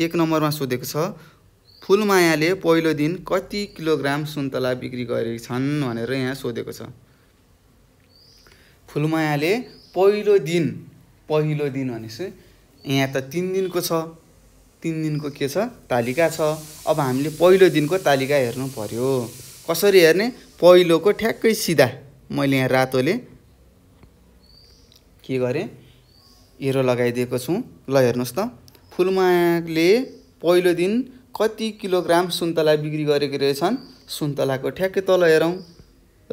एक नम्बरमा सोधेको छ फुलमायाले पहिलो दिन कति किलोग्राम सुन्तला बिक्री गरेकी छन् भनेर यहाँ सोधेको छ फुलमायाले पहिलो दिन पहिलो दिन भनेपछि यहाँ त तिन दिनको छ तिन दिनको के छ तालिका छ अब हामीले पहिलो दिनको तालिका हेर्नु पऱ्यो कसरी हेर्ने पहिलोको ठ्याक्कै सिधा मैले यहाँ रातोले के गरेँ एरो लगाइदिएको छु ल हेर्नुहोस् त फुलमायाले पहिलो दिन कति किलोग्राम सुन्तला बिक्री गरेको रहेछन् सुन्तलाको ठ्याक्कै तल हेरौँ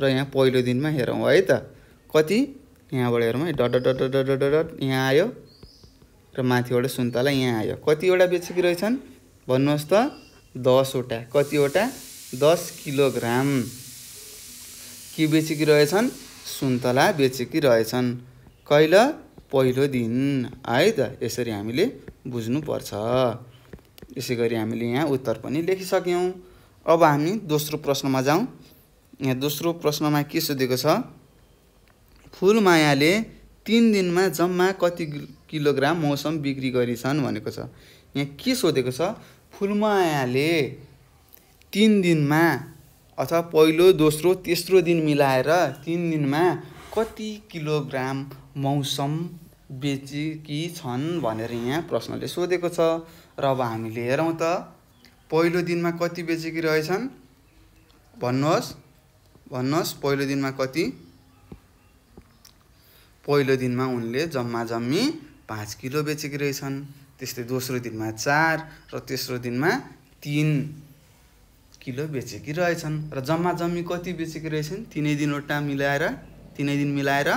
र यहाँ पहिलो दिनमा हेरौँ है त कति यहाँबाट हेरौँ है डट डट डट डट यहाँ आयो र माथिबाट सुन्तला यहाँ आयो कतिवटा बेचेकी रहेछन् भन्नुहोस् त दसवटा कतिवटा दस किलोग्राम के बेचेकी रहेछन् सुन्तला बेचेकी रहेछन् कहिले पहिलो दिन है त यसरी हामीले बुझ्नुपर्छ यसै गरी हामीले यहाँ उत्तर पनि लेखिसक्यौँ अब हामी दोस्रो प्रश्नमा जाउँ यहाँ दोस्रो प्रश्नमा के सोधेको छ फुलमायाले तिन दिनमा जम्मा कति किलोग्राम मौसम बिक्री गरिछन् भनेको छ यहाँ के सोधेको छ फुलमायाले तिन दिनमा अथवा पहिलो दोस्रो तेस्रो दिन मिलाएर तिन दिनमा कति किलोग्राम मौसम बेचेकी छन् भनेर यहाँ प्रश्नले सोधेको छ र अब हामीले हेरौँ त पहिलो दिनमा कति बेचेकी रहेछन् भन्नुहोस् भन्नुहोस् पहिलो दिनमा कति पहिलो दिनमा उनले जम्मा जम्मी पाँच किलो बेचेकी रहेछन् त्यस्तै दोस्रो दिनमा चार र तेस्रो दिनमा तिन किलो बेचेकी रहेछन् र जम्मा जम्मी कति बेचेकी रहेछन् तिनै दिनवटा मिलाएर तिनै दिन मिलाएर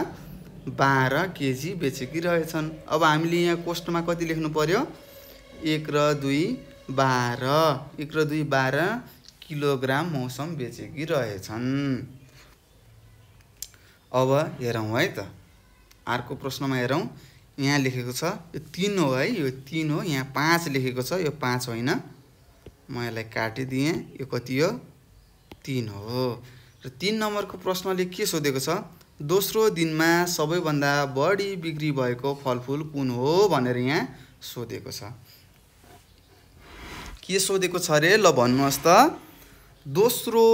बाह्र केजी बेचेकी रहेछन् अब हामीले यहाँ कोष्टमा कति लेख्नु पर्यो एक र दुई बाह्र एक र दुई बाह्र किलोग्राम मौसम बेचेकी रहेछन् अब हेरौँ है त अर्को प्रश्नमा हेरौँ यहाँ लेखेको छ यो तिन हो है यो तिन हो यहाँ पाँच लेखेको छ यो पाँच होइन म यसलाई काटिदिएँ यो कति हो तिन हो र तिन नम्बरको प्रश्नले के सोधेको छ दोस्रो दिनमा सबैभन्दा बढी बिक्री भएको फलफुल कुन हो भनेर यहाँ सोधेको छ के सोधेको छ अरे ल भन्नुहोस् त दोस्रो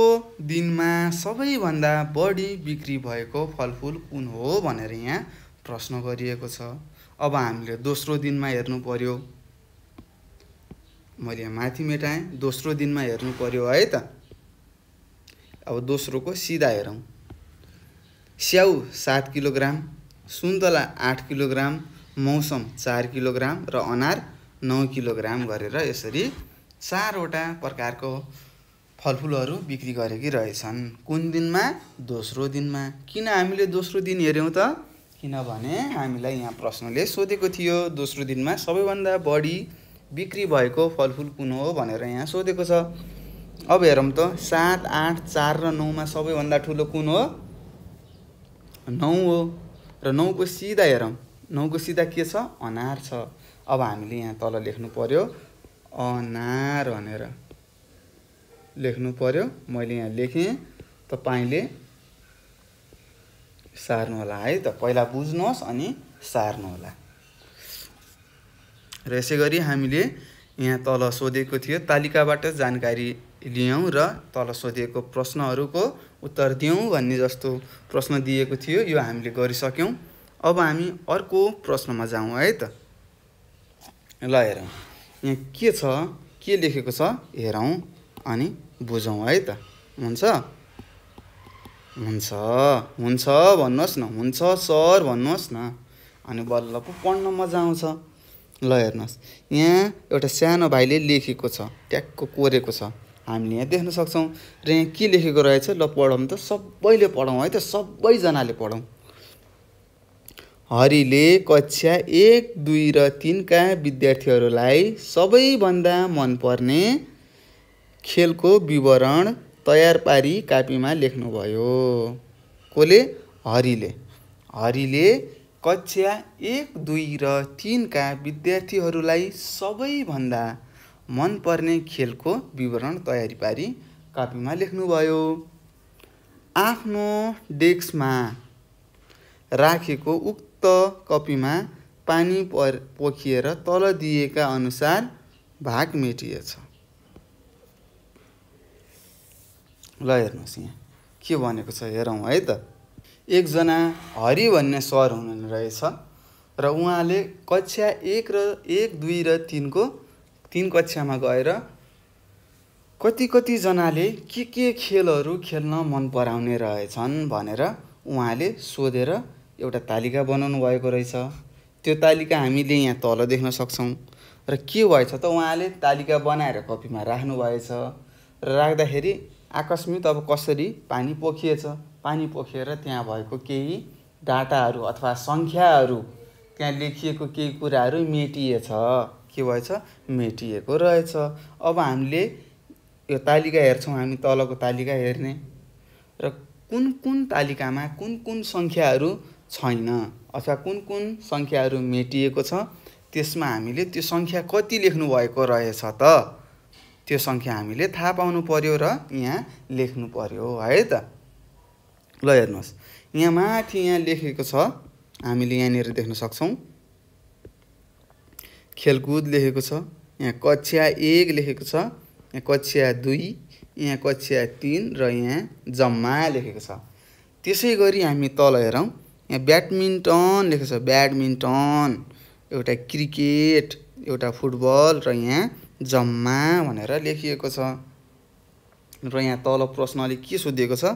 दिनमा सबैभन्दा बढी बिक्री भएको फलफुल कुन हो भनेर यहाँ प्रश्न गरिएको छ अब हामीले दोस्रो दिनमा हेर्नु पर्यो मैले माथि मेटाएँ दोस्रो दिनमा हेर्नु पर्यो है त अब दोस्रोको सिधा हेरौँ स्याउ सात किलोग्राम सुन्तला आठ किलोग्राम मौसम चार किलोग्राम र अनार नौ किलोग्राम गरेर यसरी चारवटा प्रकारको फलफुलहरू बिक्री गरेकी रहेछन् कुन दिनमा दोस्रो दिनमा किन हामीले दोस्रो दिन हेऱ्यौँ त किनभने हामीलाई यहाँ प्रश्नले सोधेको थियो दोस्रो दिनमा सबैभन्दा बढी बिक्री भएको फलफुल कुन हो भनेर यहाँ सोधेको छ अब हेरौँ त सात आठ चार र नौमा सबैभन्दा ठुलो कुन हो नौ हो र नौको सिधा हेरौँ नौको सिधा के छ अनार छ अब हामीले यहाँ तल लेख्नु पर्यो अनार भनेर लेख्नु पर्यो मैले यहाँ लेखेँ तपाईँले सार्नुहोला है त पहिला बुझ्नुहोस् अनि सार्नुहोला र यसै गरी हामीले यहाँ तल सोधेको थियो तालिकाबाट जानकारी लियौँ र तल सोधिएको प्रश्नहरूको उत्तर दियौँ भन्ने जस्तो प्रश्न दिएको थियो यो हामीले गरिसक्यौँ अब हामी अर्को प्रश्नमा जाउँ है त ल हेरौँ यहाँ के छ के लेखेको छ हेरौँ अनि बुझौँ है त हुन्छ हुन्छ हुन्छ भन्नुहोस् न हुन्छ सर भन्नुहोस् न अनि बल्ल पो पढ्न मजा आउँछ ल हेर्नुहोस् यहाँ एउटा सानो भाइले लेखेको छ ट्याक्क कोरेको छ हामीले यहाँ देख्न सक्छौँ र यहाँ के लेखेको रहेछ ल पढौँ त सबैले पढौँ है त सबैजनाले पढौँ हरिले कक्षा एक दुई र तिनका विद्यार्थीहरूलाई सबैभन्दा मनपर्ने खेलको विवरण तयार पारी कापीमा लेख्नुभयो कसले हरिले हरिले कक्षा एक दुई र तिनका विद्यार्थीहरूलाई सबैभन्दा मनपर्ने खेलको विवरण तयारी पारी कापीमा लेख्नुभयो आफ्नो डेस्कमा राखेको उक्त कपीमा पानी पर पोखिएर तल दिएका अनुसार भाग मेटिएछ ल हेर्नुहोस् यहाँ के भनेको छ हेरौँ है त एकजना हरि भन्ने सर हुनु रहेछ र उहाँले कक्षा एक र एक दुई र तिनको तिन कक्षामा गएर कति कतिजनाले के के खेलहरू खेल्न मन पराउने रहेछन् भनेर उहाँले सोधेर एउटा तालिका बनाउनु भएको रहेछ त्यो तालिका हामीले यहाँ तल देख्न सक्छौँ र के भएछ त उहाँले तालिका बनाएर कपीमा राख्नु भएछ र राख्दाखेरि आकस्मिक अब कसरी पानी पोखिएछ पानी पोखिएर त्यहाँ भएको केही डाटाहरू अथवा सङ्ख्याहरू त्यहाँ लेखिएको केही कुराहरू मेटिएछ के भएछ मेटिएको रहेछ अब हामीले यो तालिका हेर्छौँ हामी तलको तालिका हेर्ने र कुन कुन तालिकामा कुन कुन सङ्ख्याहरू छैन अथवा कुन कुन सङ्ख्याहरू मेटिएको छ त्यसमा हामीले त्यो सङ्ख्या कति लेख्नुभएको रहेछ त त्यो सङ्ख्या हामीले थाहा पाउनु पऱ्यो र यहाँ लेख्नु पऱ्यो है त ल हेर्नुहोस् यहाँ माथि यहाँ लेखेको छ हामीले यहाँनिर देख्न सक्छौँ खेलकुद लेखेको छ यहाँ कक्षा एक लेखेको छ यहाँ कक्षा दुई यहाँ कक्षा तिन र यहाँ जम्मा लेखेको छ त्यसै गरी हामी तल हेरौँ यहाँ ब्याडमिन्टन लेखेको छ ब्याडमिन्टन एउटा क्रिकेट एउटा फुटबल र यहाँ जम्मा भनेर लेखिएको छ र यहाँ तल प्रश्नले के सोधिएको छ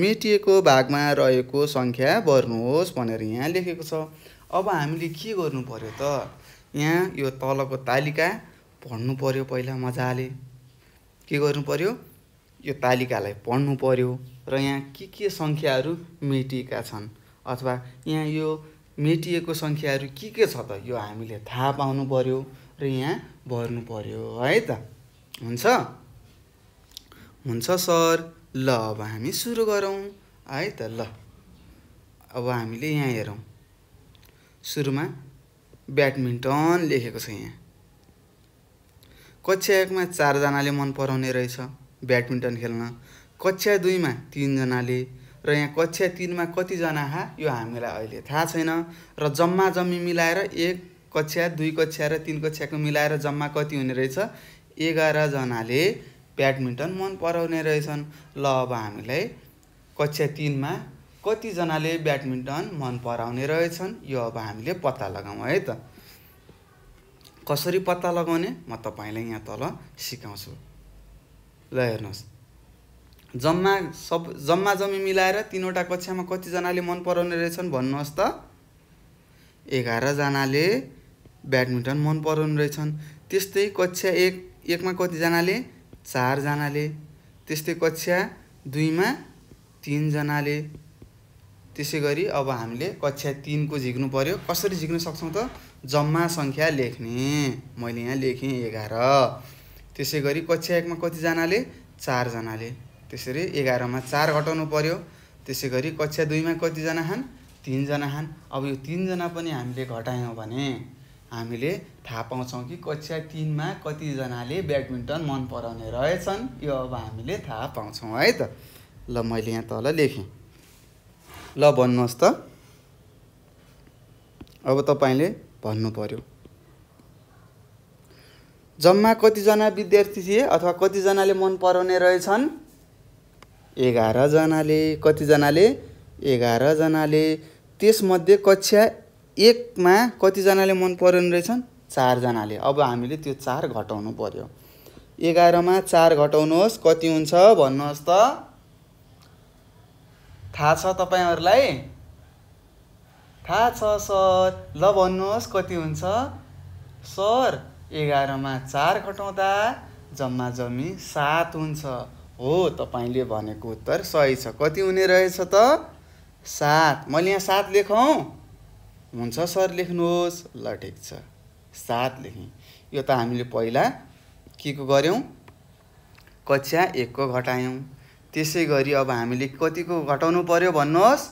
मेटिएको भागमा रहेको सङ्ख्या भर्नुहोस् भनेर यहाँ लेखेको छ अब हामीले के गर्नु पऱ्यो त यहाँ यो तलको तालिका पढ्नु पऱ्यो पहिला मजाले के गर्नु पऱ्यो यो तालिकालाई पढ्नु पऱ्यो र यहाँ के के सङ्ख्याहरू मेटिएका छन् अथवा यहाँ यो मेटिएको सङ्ख्याहरू के के छ त यो हामीले थाहा पाउनु पऱ्यो र यहाँ भर्नु पऱ्यो है त हुन्छ हुन्छ सर ल अब हामी सुरु गरौँ है त ल अब हामीले यहाँ हेरौँ सुरुमा ब्याडमिन्टन लेखेको छ यहाँ कक्षा एकमा चारजनाले मन पराउने रहेछ ब्याडमिन्टन खेल्न कक्षा दुईमा तिनजनाले र यहाँ कक्षा तिनमा कतिजना हा यो हामीलाई अहिले थाहा छैन र जम्मा जम्मी मिलाएर एक कक्षा दुई कक्षा र तिन कक्षाको मिलाएर जम्मा कति हुने रहेछ एघारजनाले ब्याडमिन्टन मन पराउने रहेछन् ल अब हामीलाई कक्षा तिनमा कतिजनाले ब्याडमिन्टन मन पराउने रहेछन् यो अब हामीले पत्ता लगाउँ है त कसरी पत्ता लगाउने म तपाईँलाई यहाँ तल सिकाउँछु ल हेर्नुहोस् जम्मा सब जम्मा जम्मी मिलाएर तिनवटा कक्षामा कतिजनाले मन पराउने रहेछन् भन्नुहोस् त एघारजनाले ब्याडमिन्टन मन पराउने रहेछन् त्यस्तै कक्षा एक एकमा कतिजनाले चारजनाले त्यस्तै कक्षा दुईमा तिनजनाले त्यसै गरी अब हामीले कक्षा तिनको झिक्नु पऱ्यो कसरी झिक्न सक्छौँ त जम्मा सङ्ख्या लेख्ने मैले यहाँ लेखेँ एघार त्यसै गरी कक्षा एकमा कतिजनाले चारजनाले त्यसरी एघारमा चार घटाउनु पऱ्यो त्यसै गरी कक्षा दुईमा कतिजना खान् तिनजना खान् अब यो तिनजना पनि हामीले घटायौँ भने हामीले थाहा पाउँछौँ कि कक्षा तिनमा कतिजनाले ब्याडमिन्टन मन पराउने रहेछन् यो अब हामीले थाहा पाउँछौँ है त ल मैले यहाँ तल लेखेँ ल भन्नुहोस् त अब तपाईँले भन्नु पऱ्यो जम्मा कतिजना विद्यार्थी थिए अथवा कतिजनाले मन पराउने रहेछन् एघारजनाले कतिजनाले एघारजनाले त्यसमध्ये कक्षा एकमा कतिजनाले मन परेन रहेछन् चारजनाले अब हामीले त्यो चार घटाउनु पऱ्यो एघारमा चार घटाउनुहोस् कति हुन्छ भन्नुहोस् त थाहा छ तपाईँहरूलाई थाहा छ सर ल भन्नुहोस् कति हुन्छ सर एघारमा चार घटाउँदा जम्मा जम्मी सात हुन्छ हो तपाईँले भनेको उत्तर सही छ कति हुने रहेछ त सात मैले यहाँ सात लेखौँ हुन्छ सर लेख्नुहोस् ल ठिक छ सात लेखेँ यो त हामीले पहिला के को गऱ्यौँ कक्षा एकको घटायौँ त्यसै गरी अब हामीले कतिको घटाउनु पऱ्यो भन्नुहोस्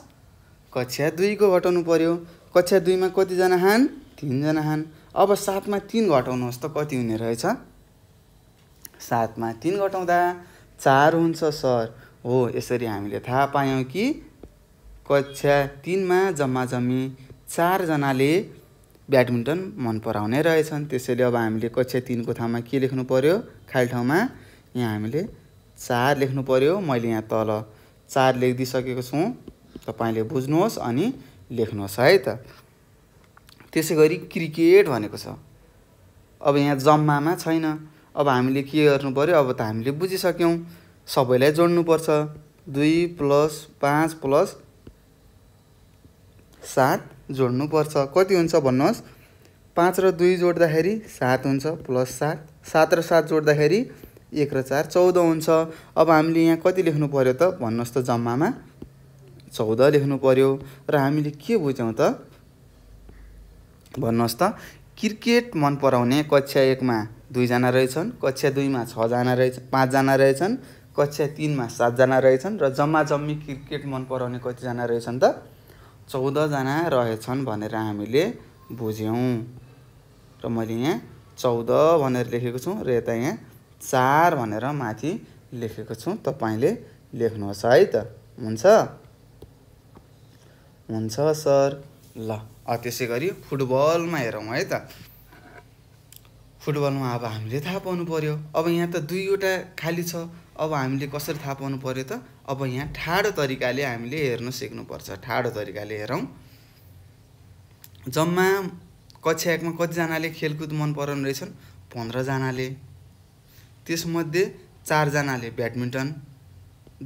कक्षा दुईको घटाउनु पऱ्यो कक्षा दुईमा कतिजना हान तिनजना हान अब सातमा तिन घटाउनुहोस् त कति हुने रहेछ सातमा तिन घटाउँदा चार हुन्छ सर हो यसरी हामीले थाहा पायौँ कि कक्षा तिनमा जम्मा जम्मी चारजनाले ब्याडमिन्टन मन पराउने रहेछन् त्यसैले अब हामीले कक्षा तिनको ठाउँमा के लेख्नु पऱ्यो खाली ठाउँमा यहाँ हामीले चार लेख्नु पऱ्यो मैले यहाँ तल चार लेखिदिइसकेको छु तपाईँले बुझ्नुहोस् अनि लेख्नुहोस् है त त्यसै गरी क्रिकेट भनेको छ अब यहाँ जम्मामा छैन अब हामीले के गर्नु पऱ्यो अब त हामीले बुझिसक्यौँ सबैलाई जोड्नुपर्छ दुई प्लस पाँच प्लस सात जोड्नुपर्छ कति हुन्छ भन्नुहोस् पाँच र दुई जोड्दाखेरि सात हुन्छ प्लस सात सात र सात जोड्दाखेरि एक र चार चौध हुन्छ अब हामीले यहाँ कति लेख्नु पऱ्यो त भन्नुहोस् त जम्मामा चौध लेख्नु पऱ्यो र हामीले के बुझ्यौँ त भन्नुहोस् त क्रिकेट मन पराउने कक्षा एकमा दुईजना रहेछन् कक्षा दुईमा छजना रहेछ पाँचजना रहेछन् कक्षा तिनमा सातजना रहेछन् र जम्मा जम्मी क्रिकेट मन पराउने कतिजना रहेछन् त चौधजना रहेछन् भनेर हामीले बुझ्यौँ र मैले यहाँ चौध भनेर लेखेको छु र यता यहाँ चार भनेर माथि लेखेको छु तपाईँले लेख्नुहोस् है त हुन्छ हुन्छ सर ल त्यसै गरी फुटबलमा हेरौँ है त फुटबलमा अब हामीले थाहा पाउनु पऱ्यो अब यहाँ त दुईवटा खाली छ अब हामीले कसरी थाहा पाउनु पऱ्यो त अब यहाँ ठाडो तरिकाले हामीले हेर्न सिक्नुपर्छ ठाडो तरिकाले हेरौँ जम्मा कक्षा एकमा कतिजनाले खेलकुद मन पराउनु रहेछन् पन्ध्रजनाले त्यसमध्ये चारजनाले ब्याडमिन्टन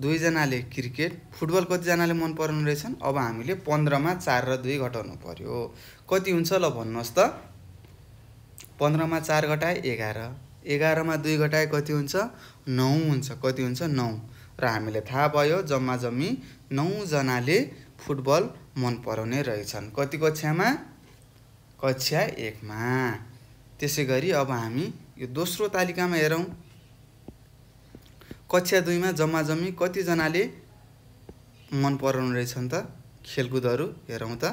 दुईजनाले क्रिकेट फुटबल कतिजनाले मन पराउनु रहेछन् अब हामीले पन्ध्रमा चार र दुई घटाउनु पर्यो कति हुन्छ ल भन्नुहोस् त पन्ध्रमा चार घटाए एघार एघारमा दुई घटाए कति हुन्छ नौ हुन्छ कति हुन्छ नौ र हामीलाई थाहा भयो जम्मा जम्मी नौजनाले फुटबल मन पराउने रहेछन् कति कक्षामा कक्षा एकमा त्यसै गरी अब हामी यो दोस्रो तालिकामा हेरौँ कक्षा दुईमा जम्मा जम्मी कतिजनाले मन पराउने रहेछन् त खेलकुदहरू हेरौँ त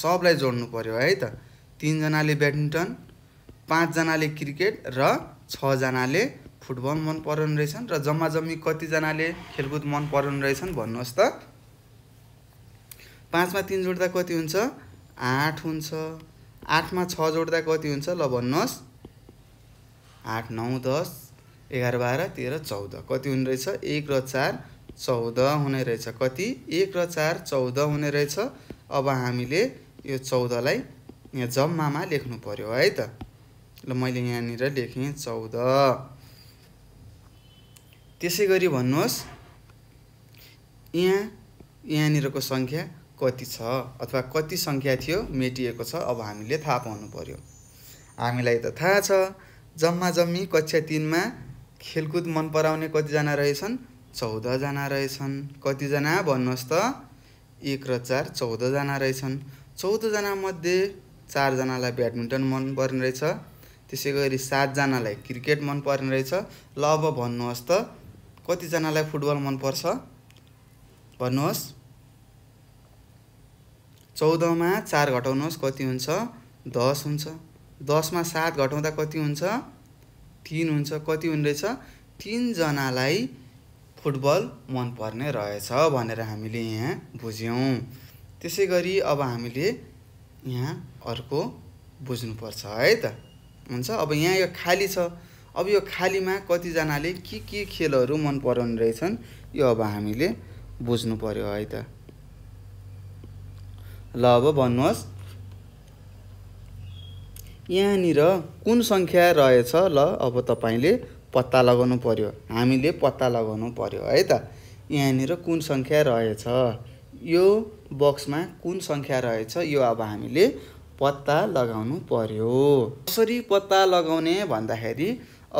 सबलाई जोड्नु पऱ्यो है त तिनजनाले ब्याडमिन्टन पाँचजनाले क्रिकेट र छजनाले फुटबल मन पराउने रहेछन् र जम्मा जम्मी कतिजनाले खेलकुद मन पराउने रहेछन् भन्नुहोस् त पाँचमा तिन जोड्दा कति हुन्छ आठ हुन्छ आठमा छ जोड्दा कति हुन्छ ल भन्नुहोस् आठ नौ दस एघार बाह्र तेह्र चौध कति हुने रहेछ एक र चार चौध हुने रहेछ कति एक र चार चौध हुने रहेछ अब हामीले यो चौधलाई यहाँ जम्मामा लेख्नु पऱ्यो है त ल मैले यहाँनिर लेखेँ चौध त्यसै गरी भन्नुहोस् यहाँ यहाँनिरको सङ्ख्या कति छ अथवा कति सङ्ख्या थियो मेटिएको छ अब हामीले थाहा पाउनु पर्यो हामीलाई त थाहा छ जम्मा जम्मी कक्षा तिनमा खेलकुद मन पराउने कतिजना रहेछन् चौधजना रहेछन् कतिजना भन्नुहोस् त एक र चार चौधजना रहेछन् चौधजनामध्ये चारजनालाई ब्याडमिन्टन मन पर्ने रहेछ त्यसै गरी सातजनालाई क्रिकेट मन पर्ने रहेछ ल अब भन्नुहोस् त कतिजनालाई फुटबल मनपर्छ भन्नुहोस् चौधमा चार घटाउनुहोस् कति हुन्छ दस हुन्छ दसमा सात घटाउँदा कति हुन्छ तिन हुन्छ कति हुने रहेछ तिनजनालाई फुटबल मनपर्ने रहेछ भनेर हामीले यहाँ बुझ्यौँ त्यसै गरी अब हामीले यहाँ अर्को बुझ्नुपर्छ है त हुन्छ अब यहाँ यो खाली छ अब यो खालीमा कतिजनाले के के खेलहरू मन पराउने रहेछन् यो अब हामीले बुझ्नु पर्यो है त ल अब भन्नुहोस् यहाँनिर कुन सङ्ख्या रहेछ ल अब तपाईँले पत्ता लगाउनु पर्यो हामीले पत्ता लगाउनु पर्यो है त यहाँनिर कुन सङ्ख्या रहेछ यो बक्समा कुन सङ्ख्या रहेछ यो अब हामीले पत्ता लगाउनु पर्यो कसरी पत्ता लगाउने भन्दाखेरि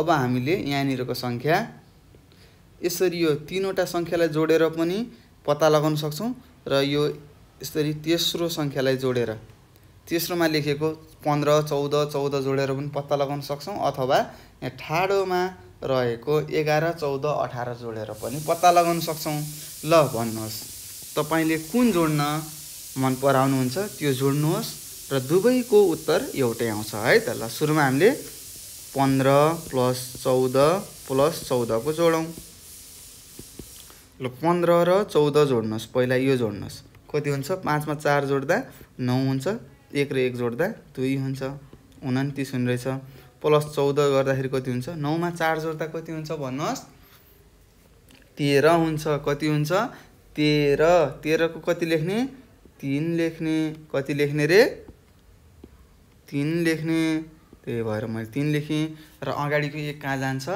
अब हामीले यहाँनिरको सङ्ख्या यसरी यो तिनवटा सङ्ख्यालाई जोडेर पनि पत्ता लगाउन सक्छौँ र यो यसरी तेस्रो सङ्ख्यालाई जोडेर तेस्रोमा लेखेको पन्ध्र चौध चौध जोडेर पनि पत्ता लगाउन सक्छौँ अथवा यहाँ ठाडोमा रहेको एघार चौध अठार जोडेर पनि पत्ता लगाउन सक्छौँ ल भन्नुहोस् तपाईँले कुन जोड्न मन पराउनुहुन्छ त्यो जोड्नुहोस् र दुवैको उत्तर एउटै आउँछ है त ल सुरुमा हामीले पन्ध्र प्लस चौध प्लस चौधको जोडौँ ल पन्ध्र र चौध जोड्नुहोस् पहिला यो जोड्नुहोस् कति हुन्छ पाँचमा चार जोड्दा नौ हुन्छ एक र एक जोड्दा दुई हुन्छ उन्तिस हुने रहेछ प्लस चौध गर्दाखेरि कति हुन्छ नौमा चार जोड्दा कति हुन्छ भन्नुहोस् तेह्र हुन्छ कति हुन्छ तेह्र तेह्रको कति लेख्ने तिन लेख्ने कति लेख्ने रे तिन लेख्ने त्यही भएर मैले तिन लेखेँ र अगाडिको एक कहाँ जान्छ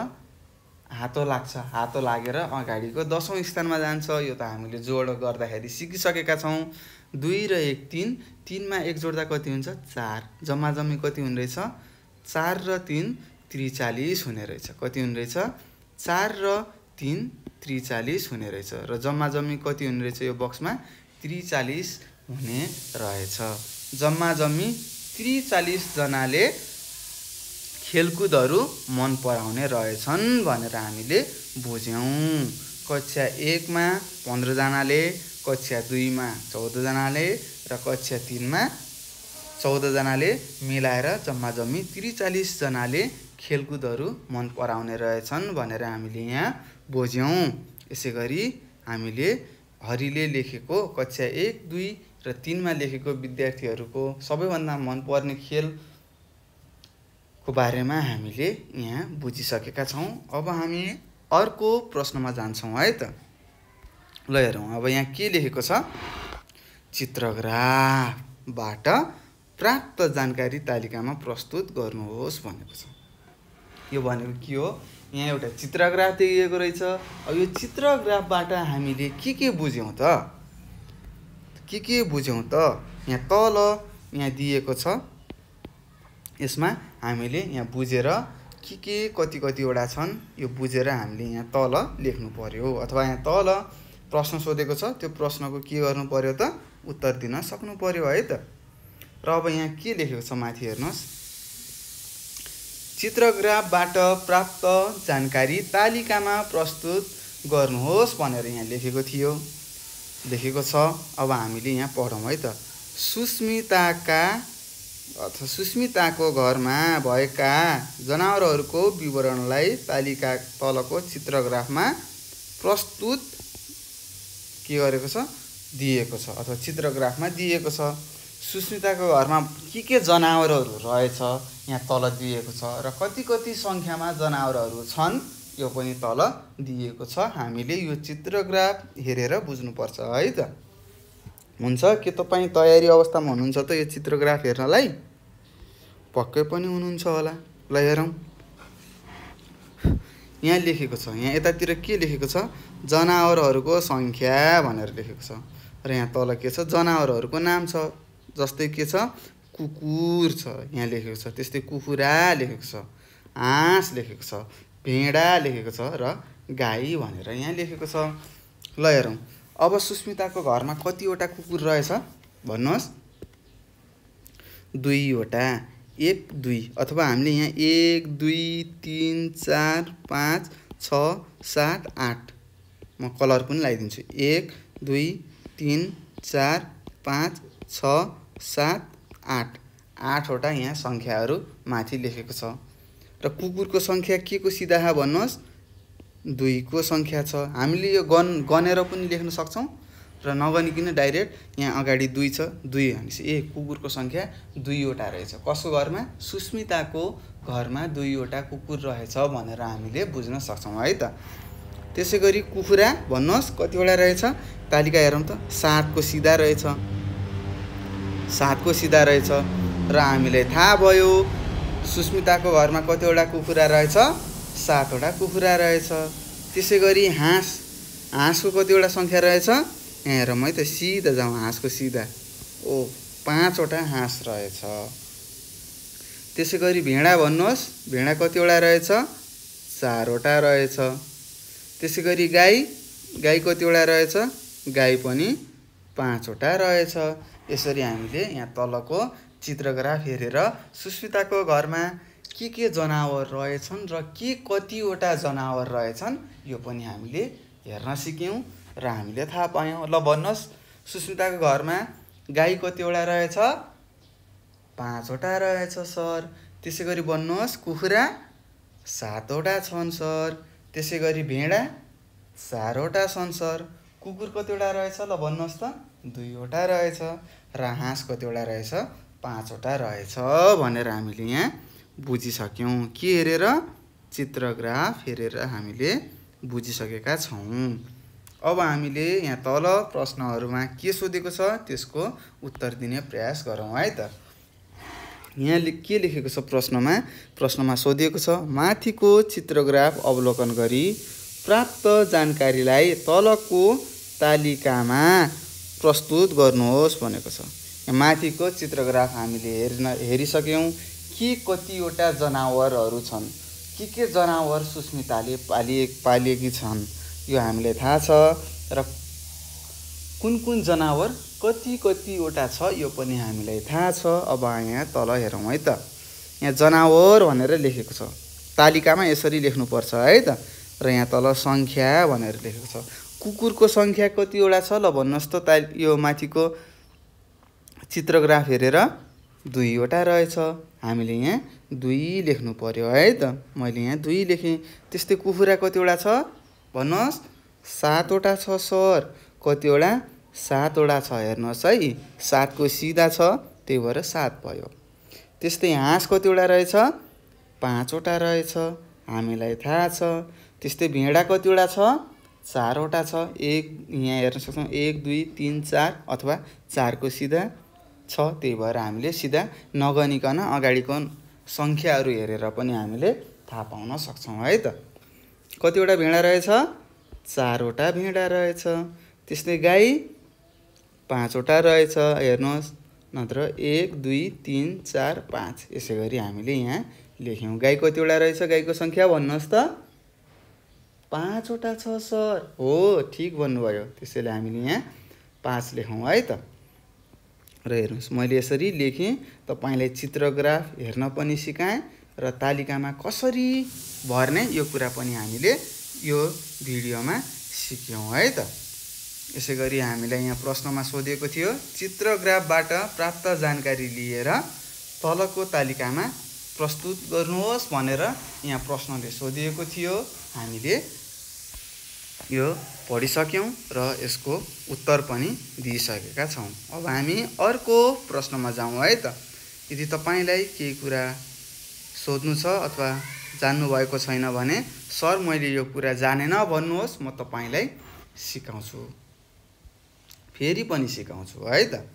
हातो लाग्छ हातो लागेर अगाडिको दसौँ स्थानमा जान्छ यो त हामीले जोड गर्दाखेरि सिकिसकेका छौँ दुई र एक तिन तिनमा एक जोड्दा कति हुन्छ चार जम्मा जम्मी कति हुने रहेछ चार र तिन त्रिचालिस हुने रहेछ कति हुने रहेछ चार र तिन त्रिचालिस हुने रहेछ र जम्मा जम्मी कति हुने रहेछ यो बक्समा त्रिचालिस हुने रहेछ जम्मा जम्मी त्रिचालिसजनाले खेलकुदहरू मन पराउने रहेछन् भनेर हामीले बुझ्यौँ कक्षा एकमा पन्ध्रजनाले कक्षा दुईमा चौधजनाले र कक्षा तिनमा चौधजनाले मिलाएर जम्मा जम्मी त्रिचालिसजनाले खेलकुदहरू मन पराउने रहेछन् भनेर हामीले यहाँ बुझ्यौँ यसै गरी हामीले हरिले लेखेको कक्षा एक दुई र तिनमा लेखेको विद्यार्थीहरूको सबैभन्दा मनपर्ने खेल को बारेमा हामीले यहाँ बुझिसकेका छौँ अब हामी अर्को प्रश्नमा जान्छौँ है त ल हेरौँ अब यहाँ के लेखेको छ चित्रग्राफबाट प्राप्त जानकारी तालिकामा प्रस्तुत गर्नुहोस् भनेको छ यो भनेको के हो यहाँ एउटा चित्रग्राफ देखिएको रहेछ अब यो चित्रग्राफबाट हामीले के के बुझ्यौँ त के के बुझ्यौँ त यहाँ तल यहाँ दिएको छ यसमा हामीले यहाँ बुझेर के के कति कतिवटा छन् यो बुझेर हामीले यहाँ तल लेख्नु पऱ्यो अथवा यहाँ तल प्रश्न सोधेको छ त्यो प्रश्नको के गर्नु पऱ्यो त उत्तर दिन सक्नु पऱ्यो है त र अब यहाँ के लेखेको छ माथि हेर्नुहोस् चित्रग्राफबाट प्राप्त जानकारी तालिकामा प्रस्तुत गर्नुहोस् भनेर यहाँ लेखेको थियो लेखेको छ अब हामीले यहाँ पढौँ है त सुस्मिताका अथवा सुस्मिताको घरमा भएका जनावरहरूको विवरणलाई तालिका तलको चित्रग्राफमा प्रस्तुत के गरेको छ दिएको छ अथवा चित्रग्राफमा दिएको छ सुस्मिताको घरमा के के जनावरहरू रहेछ यहाँ तल दिएको छ र कति कति सङ्ख्यामा जनावरहरू छन् यो पनि तल दिएको छ हामीले यो चित्रग्राफ हेरेर बुझ्नुपर्छ है त हुन्छ के तपाईँ तयारी अवस्थामा हुनुहुन्छ त यो चित्रग्राफ हेर्नलाई पक्कै पनि हुनुहुन्छ होला ल हेरौँ यहाँ लेखेको छ यहाँ यतातिर के लेखेको छ जनावरहरूको सङ्ख्या भनेर लेखेको छ र यहाँ तल के छ जनावरहरूको नाम छ जस्तै के छ कुकुर छ यहाँ लेखेको छ त्यस्तै कुखुरा लेखेको छ हाँस लेखेको छ भेडा लेखेको छ र गाई भनेर यहाँ लेखेको छ ल हेरौँ अब सुस्मिताको घरमा कतिवटा कुकुर रहेछ भन्नुहोस् दुईवटा एक दुई अथवा हामीले यहाँ एक दुई तिन चार पाँच छ सात आठ म कलर पनि लगाइदिन्छु एक दुई तिन चार पाँच छ सात आठ आठवटा यहाँ सङ्ख्याहरू माथि लेखेको छ र कुकुरको सङ्ख्या के को सिधा भन्नुहोस् दुईको सङ्ख्या छ हामीले यो गन गनेर पनि लेख्न सक्छौँ र नगनिकन डाइरेक्ट यहाँ अगाडि दुई छ दुई भनेपछि ए कुकुरको सङ्ख्या दुईवटा रहेछ कसको घरमा सुस्मिताको घरमा दुईवटा कुकुर रहेछ भनेर हामीले बुझ्न सक्छौँ है त त्यसै गरी कुखुरा भन्नुहोस् कतिवटा रहेछ तालिका हेरौँ त सातको सिधा रहेछ सातको सिधा रहेछ र हामीलाई थाहा भयो सुस्मिताको घरमा कतिवटा कुखुरा रहेछ सातवटा कुखुरा रहेछ त्यसै गरी हाँस हाँसको कतिवटा सङ्ख्या रहेछ यहाँ हेर मै त सिधा जाउँ हाँसको सिधा ओ पाँचवटा हाँस रहेछ त्यसै गरी भेडा भन्नुहोस् भेडा कतिवटा रहेछ चारवटा रहेछ त्यसै गरी गाई गाई कतिवटा रहेछ गाई पनि पाँचवटा रहेछ यसरी हामीले यहाँ तलको चित्रग्राफ हेरेर सुस्मिताको घरमा के के जनावर रहेछन् र के कतिवटा जनावर रहेछन् यो पनि हामीले हेर्न सिक्यौँ र हामीले थाहा पायौँ ल भन्नुहोस् सुस्मिताको घरमा गाई कतिवटा रहेछ पाँचवटा रहेछ सर त्यसै गरी भन्नुहोस् कुखुरा सातवटा छन् सर त्यसै गरी भेडा चारवटा छन् सर कुकुर कतिवटा रहेछ ल भन्नुहोस् त दुईवटा रहेछ र हाँस कतिवटा रहेछ पाँचवटा रहेछ भनेर हामीले यहाँ बुझिसक्यौँ के हेरेर चित्रग्राफ हेरेर हामीले बुझिसकेका छौँ अब हामीले यहाँ तल प्रश्नहरूमा के सोधेको छ त्यसको उत्तर दिने प्रयास गरौँ है त यहाँ के लेखेको छ प्रश्नमा प्रश्नमा सोधिएको छ माथिको चित्रग्राफ अवलोकन गरी प्राप्त जानकारीलाई तलको तालिकामा प्रस्तुत गर्नुहोस् भनेको छ माथिको चित्रग्राफ हामीले हेर्न हेरिसक्यौँ के कतिवटा जनावरहरू छन् के के जनावर सुस्मिताले पालिए पालिएकी छन् यो हामीलाई थाहा छ र कुन कुन जनावर कति कतिवटा छ यो पनि हामीलाई थाहा छ अब यहाँ तल हेरौँ है त यहाँ जनावर भनेर लेखेको छ तालिकामा यसरी लेख्नुपर्छ है त र यहाँ तल सङ्ख्या भनेर लेखेको छ कुकुरको सङ्ख्या कतिवटा छ ल भन्नुहोस् त ता यो माथिको चित्रग्राफ हेरेर दुईवटा रहेछ हामीले यहाँ दुई लेख्नु पर्यो है त मैले यहाँ दुई लेखेँ त्यस्तै कुखुरा कतिवटा छ भन्नुहोस् सातवटा छ सर कतिवटा सातवटा छ हेर्नुहोस् है सातको सिधा छ त्यही भएर सात भयो त्यस्तै हाँस कतिवटा रहेछ पाँचवटा रहेछ हामीलाई थाहा छ त्यस्तै भेडा कतिवटा छ चारवटा छ एक यहाँ हेर्न सक्छौँ एक दुई तिन चार अथवा चारको सिधा छ त्यही भएर हामीले सिधा नगनिकन अगाडिको सङ्ख्याहरू हेरेर पनि हामीले थाहा पाउन सक्छौँ है त कतिवटा भेडा रहेछ चारवटा भेडा रहेछ त्यस्तै गाई पाँचवटा रहेछ हेर्नुहोस् नत्र एक दुई तिन चार पाँच यसै गरी हामीले यहाँ लेख्यौँ गाई कतिवटा रहेछ गाईको सङ्ख्या भन्नुहोस् त पाँचवटा छ सर हो ठिक भन्नुभयो त्यसैले हामीले यहाँ पाँच लेखौँ है त र हेर्नुहोस् मैले यसरी लेखेँ तपाईँलाई चित्रग्राफ हेर्न पनि सिकाएँ र तालिकामा कसरी भर्ने यो कुरा पनि हामीले यो भिडियोमा सिक्यौँ है त यसै गरी हामीलाई यहाँ प्रश्नमा सोधिएको थियो चित्रग्राफबाट प्राप्त जानकारी लिएर तलको तालिकामा प्रस्तुत गर्नुहोस् भनेर यहाँ प्रश्नले सोधिएको थियो हामीले यो पढिसक्यौँ र यसको उत्तर पनि दिइसकेका छौँ अब हामी अर्को प्रश्नमा जाउँ है त यदि तपाईँलाई केही कुरा सोध्नु छ अथवा जान्नुभएको छैन भने सर मैले यो कुरा जानेन भन्नुहोस् म तपाईँलाई सिकाउँछु फेरि पनि सिकाउँछु है त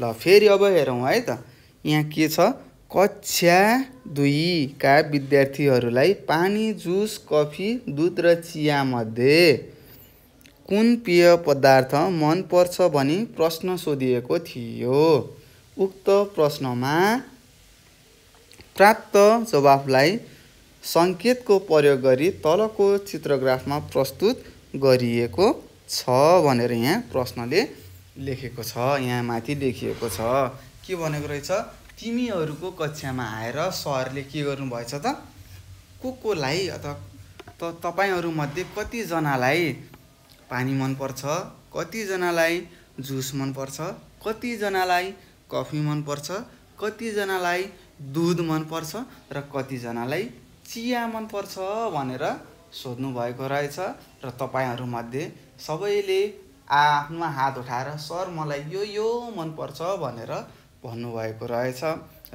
ल फेरि अब हेरौँ है त यहाँ के छ कक्षा दुईका विद्यार्थीहरूलाई पानी जुस कफी दुध र चियामध्ये कुन पेय पदार्थ मनपर्छ भनी प्रश्न सोधिएको थियो उक्त प्रश्नमा प्राप्त जवाफलाई सङ्केतको प्रयोग गरी तलको चित्रग्राफमा प्रस्तुत गरिएको छ भनेर यहाँ प्रश्नले लेखेको छ यहाँ माथि लेखिएको छ के भनेको रहेछ तिमीहरूको कक्षामा आएर सरले के गर्नुभएछ त को कोलाई अथवा त तपाईँहरूमध्ये कतिजनालाई पानी मनपर्छ कतिजनालाई जुस मनपर्छ कतिजनालाई कफी मनपर्छ कतिजनालाई दुध मनपर्छ र कतिजनालाई चिया मनपर्छ भनेर सोध्नुभएको रहेछ र तपाईँहरूमध्ये सबैले आफ्नो हात उठाएर सर मलाई यो यो मनपर्छ भनेर भन्नुभएको रहेछ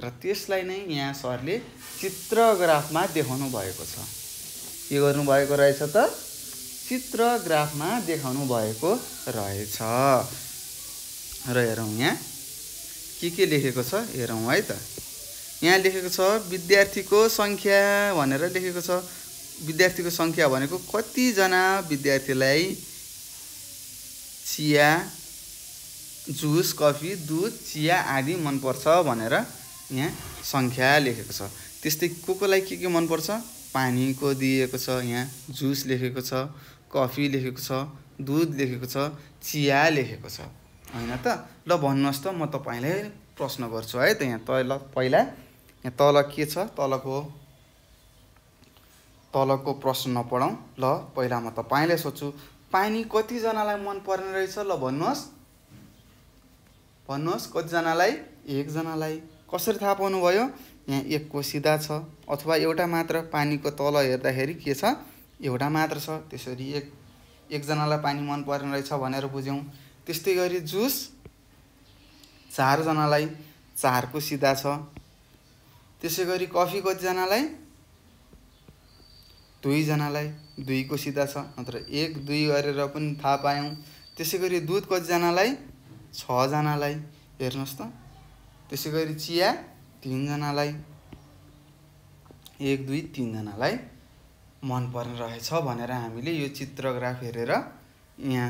र त्यसलाई नै यहाँ सरले चित्रग्राफमा देखाउनु भएको छ के गर्नुभएको रहेछ त चित्रग्राफमा देखाउनु भएको रहेछ र हेरौँ यहाँ के के लेखेको छ हेरौँ है त यहाँ लेखेको छ विद्यार्थीको सङ्ख्या भनेर लेखेको छ विद्यार्थीको सङ्ख्या भनेको कतिजना विद्यार्थीलाई चिया जुस कफी दुध चिया आदि मनपर्छ भनेर यहाँ सङ्ख्या लेखेको छ त्यस्तै को कोलाई के के मनपर्छ पानीको दिएको छ यहाँ जुस लेखेको छ कफी लेखेको छ दुध लेखेको छ चिया लेखेको छ होइन त ल भन्नुहोस् त म तपाईँलाई प्रश्न गर्छु है त यहाँ तल पहिला यहाँ तल के छ तलको तलको प्रश्न नपढौँ ल पहिला म तपाईँलाई सोध्छु पानी कतिजनालाई मन पर्ने रहेछ ल भन्नुहोस् भन्नुहोस् कतिजनालाई एकजनालाई कसरी थाहा पाउनुभयो यहाँ एकको सिधा छ अथवा एउटा मात्र पानीको तल हेर्दाखेरि के छ एउटा मात्र छ त्यसरी एक एकजनालाई पानी मन पर्ने रहेछ भनेर बुझ्यौँ त्यस्तै गरी जुस चारजनालाई चारको सिधा छ त्यसै गरी कफी कतिजनालाई दुईजनालाई दुईको सिधा छ नत्र एक दुई गरेर पनि थाहा पायौँ त्यसै गरी दुध कतिजनालाई छजनालाई हेर्नुहोस् त त्यसै गरी चिया तिनजनालाई एक दुई तिनजनालाई मन पर्ने रहेछ भनेर हामीले यो चित्रग्राफ हेरेर यहाँ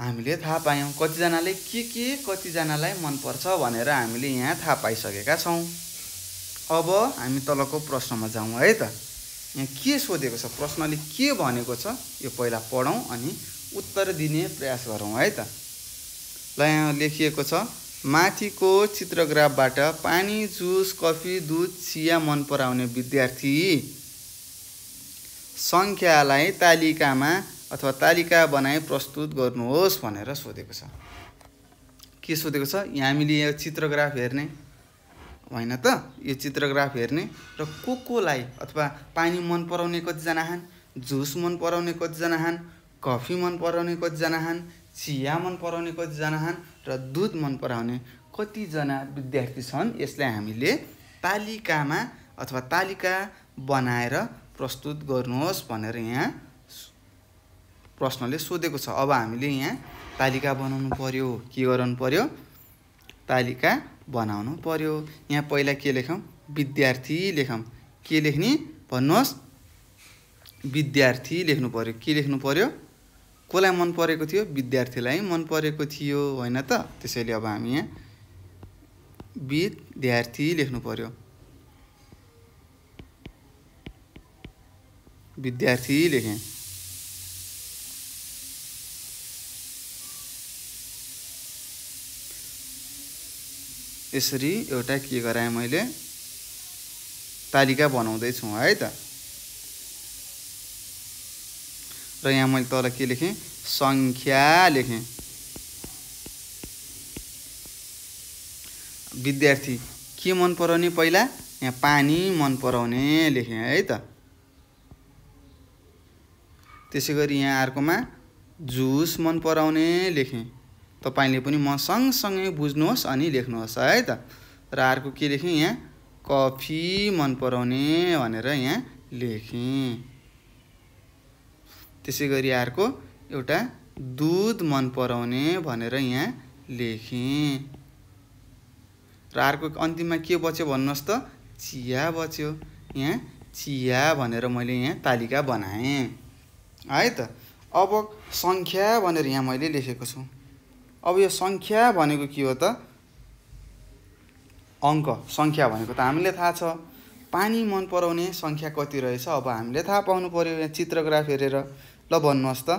हामीले थाहा पायौँ कतिजनाले के के कतिजनालाई मनपर्छ भनेर हामीले यहाँ थाहा पाइसकेका छौँ अब हामी तलको प्रश्नमा जाउँ है त यहाँ के सोधेको छ प्रश्नले के भनेको छ यो पहिला पढौँ अनि उत्तर दिने प्रयास गरौँ है त यहाँ लेखिएको छ माथिको चित्रग्राफबाट पानी जुस कफी दुध चिया मन पराउने विद्यार्थी सङ्ख्यालाई तालिकामा अथवा तालिका बनाए प्रस्तुत गर्नुहोस् भनेर सोधेको छ के सोधेको छ यहाँ हामीले यो चित्रग्राफ हेर्ने होइन त यो चित्रग्राफ हेर्ने र को कोलाई अथवा पानी मन पराउने कतिजना छन् जुस मन पराउने कतिजना छन् कफी मन पराउने कतिजना छन् चिया मन पराउने कतिजना छन् र दुध मन पराउने कतिजना विद्यार्थी छन् यसलाई हामीले तालिकामा अथवा तालिका बनाएर प्रस्तुत गर्नुहोस् भनेर यहाँ प्रश्नले सोधेको छ अब हामीले यहाँ तालिका बनाउनु पर्यो के गराउनु पर्यो तालिका बनाउनु पर्यो यहाँ पहिला के लेखौँ विद्यार्थी लेखौँ के लेख्ने भन्नुहोस् विद्यार्थी लेख्नु पर्यो के लेख्नु पर्यो कसलाई मन परेको थियो विद्यार्थीलाई मन परेको थियो होइन त त्यसैले अब हामी यहाँ विद्यार्थी लेख्नु पर्यो विद्यार्थी लेखेँ यसरी एउटा के गराएँ मैले तालिका बनाउँदैछु है त र यहाँ मैले तल के लेखेँ सङ्ख्या लेखेँ विद्यार्थी के मन पराउने पहिला यहाँ पानी मन पराउने लेखेँ है त त्यसै गरी यहाँ अर्कोमा जुस मन पराउने लेखेँ तपाईँले पनि म सँगसँगै बुझ्नुहोस् अनि लेख्नुहोस् है त र अर्को के लेखेँ यहाँ कफी मन पराउने भनेर यहाँ लेखेँ त्यसै गरी अर्को एउटा दुध मन पराउने भनेर यहाँ लेखेँ र अर्को अन्तिममा के बच्यो भन्नुहोस् त चिया बच्यो यहाँ चिया भनेर मैले यहाँ तालिका बनाएँ है त अब सङ्ख्या भनेर यहाँ मैले लेखेको छु अब यो सङ्ख्या भनेको के हो त अङ्क सङ्ख्या भनेको त हामीले थाहा छ पानी मन पराउने सङ्ख्या कति रहेछ अब हामीले थाहा पाउनु पऱ्यो यहाँ चित्रग्राफ हेरेर ल भन्नुहोस् त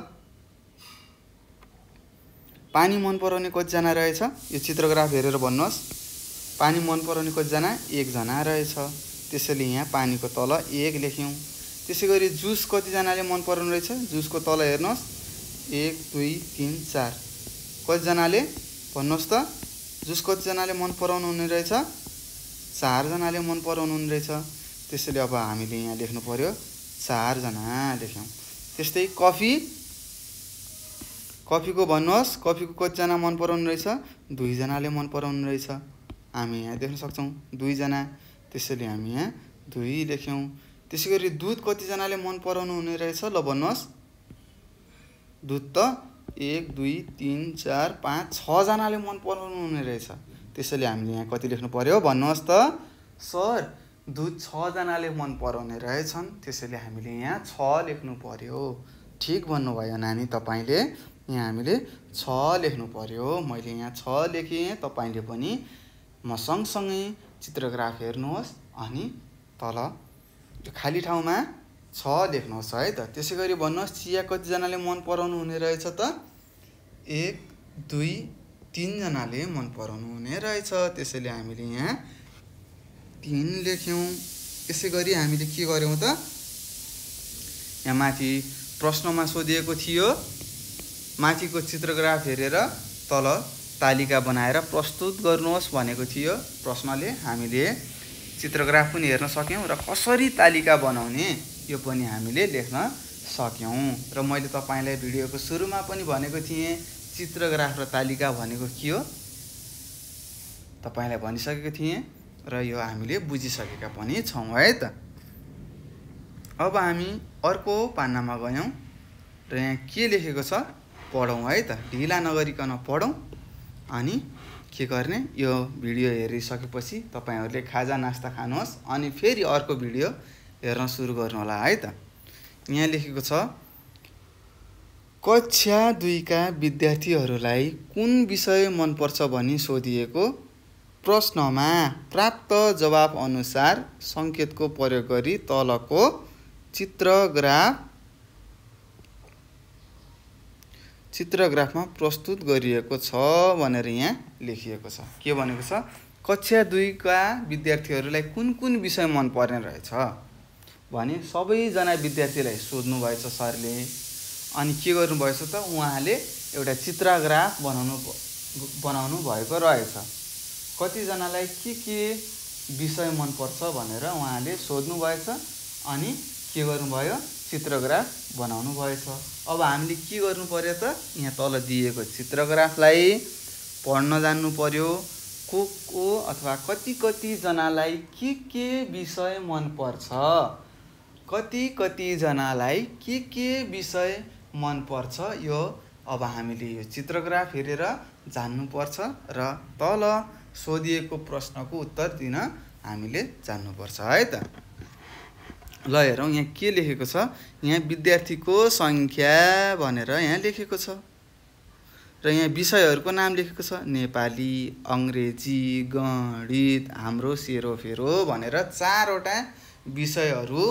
पानी मन पराउने कतिजना रहेछ यो चित्रग्राफ हेरेर भन्नुहोस् पानी मन पराउने कतिजना एकजना रहेछ त्यसैले यहाँ पानीको तल एक लेख्यौँ त्यसै गरी जुस कतिजनाले मन पराउनु रहेछ जुसको तल हेर्नुहोस् एक दुई तिन चार कतिजनाले भन्नुहोस् त जुस कतिजनाले मन पराउनु हुने रहेछ चारजनाले मन पराउनु हुने रहेछ त्यसैले अब हामीले यहाँ लेख्नु पऱ्यो चारजना लेख्यौँ त्यस्तै कफी कफीको भन्नुहोस् कफीको कतिजना मन पराउनु रहेछ दुईजनाले मन पराउनु रहेछ हामी यहाँ देख्न सक्छौँ दुईजना त्यसैले हामी यहाँ दुई लेख्यौँ त्यसै गरी दुध कतिजनाले मन पराउनु हुने रहेछ ल भन्नुहोस् दुध त एक दुई तिन चार पाँच छजनाले मन पराउनु हुने रहेछ त्यसैले हामीले यहाँ कति लेख्नु पऱ्यो भन्नुहोस् त सर दुध छजनाले मन पराउने रहेछन् त्यसैले हामीले यहाँ छ लेख्नु पर्यो ठिक भन्नुभयो नानी तपाईँले यहाँ हामीले छ लेख्नु पर्यो मैले यहाँ छ लेखेँ तपाईँले पनि म सँगसँगै चित्रग्राफ हेर्नुहोस् अनि तल यो खाली ठाउँमा छ लेख्नुहोस् है त त्यसै गरी भन्नुहोस् चिया कतिजनाले मन पराउनु हुने रहेछ त एक दुई तिनजनाले मन पराउनु हुने रहेछ त्यसैले हामीले यहाँ तिन लेख्यौँ यसै गरी हामीले के गर्यौँ त यहाँ माथि प्रश्नमा सोधिएको थियो माथिको चित्रग्राफ हेरेर तल तालिका बनाएर प्रस्तुत गर्नुहोस् भनेको थियो प्रश्नले हामीले चित्रग्राफ पनि हेर्न सक्यौँ र कसरी तालिका बनाउने यो पनि हामीले लेख्न सक्यौँ र मैले तपाईँलाई भिडियोको सुरुमा पनि भनेको थिएँ चित्रग्राफ र तालिका भनेको के हो तपाईँलाई भनिसकेको थिएँ र यो हामीले बुझिसकेका पनि छौँ है त अब हामी अर्को पान्नामा गयौँ र यहाँ के लेखेको छ पढौँ है त ढिला नगरिकन पढौँ अनि के गर्ने यो भिडियो हेरिसकेपछि तपाईँहरूले खाजा नास्ता खानुहोस् अनि फेरि अर्को भिडियो हेर्न सुरु गर्नुहोला है त यहाँ लेखेको छ कक्षा दुईका विद्यार्थीहरूलाई कुन विषय मनपर्छ भनी सोधिएको प्रश्नमा प्राप्त अनुसार सङ्केतको प्रयोग गरी तलको चित्रग्राफ चित्रग्राफमा प्रस्तुत गरिएको छ भनेर यहाँ लेखिएको छ के भनेको छ कक्षा दुईका विद्यार्थीहरूलाई कुन कुन विषय मन पर्ने रहेछ भने सबैजना विद्यार्थीलाई सोध्नुभएछ सरले अनि के गर्नुभएछ त उहाँले एउटा चित्रग्राफ बनाउनु बनाउनु भएको रहेछ कतिजनालाई के के विषय मनपर्छ भनेर उहाँले सोध्नु सोध्नुभएछ अनि के गर्नुभयो चित्रग्राफ बनाउनु भएछ अब हामीले के गर्नु पर्यो त यहाँ तल दिएको चित्रग्राफलाई पढ्न जान्नु पर्यो को को अथवा कति कतिजनालाई के के विषय मनपर्छ कति कतिजनालाई के के विषय मनपर्छ यो अब हामीले यो चित्रग्राफ हेरेर जान्नुपर्छ र तल सोधिएको प्रश्नको उत्तर दिन हामीले जान्नुपर्छ है त ल हेरौँ यहाँ के लेखेको छ यहाँ विद्यार्थीको सङ्ख्या भनेर यहाँ लेखेको छ र यहाँ विषयहरूको नाम लेखेको छ नेपाली अङ्ग्रेजी गणित हाम्रो सेरोफेरो भनेर चारवटा विषयहरू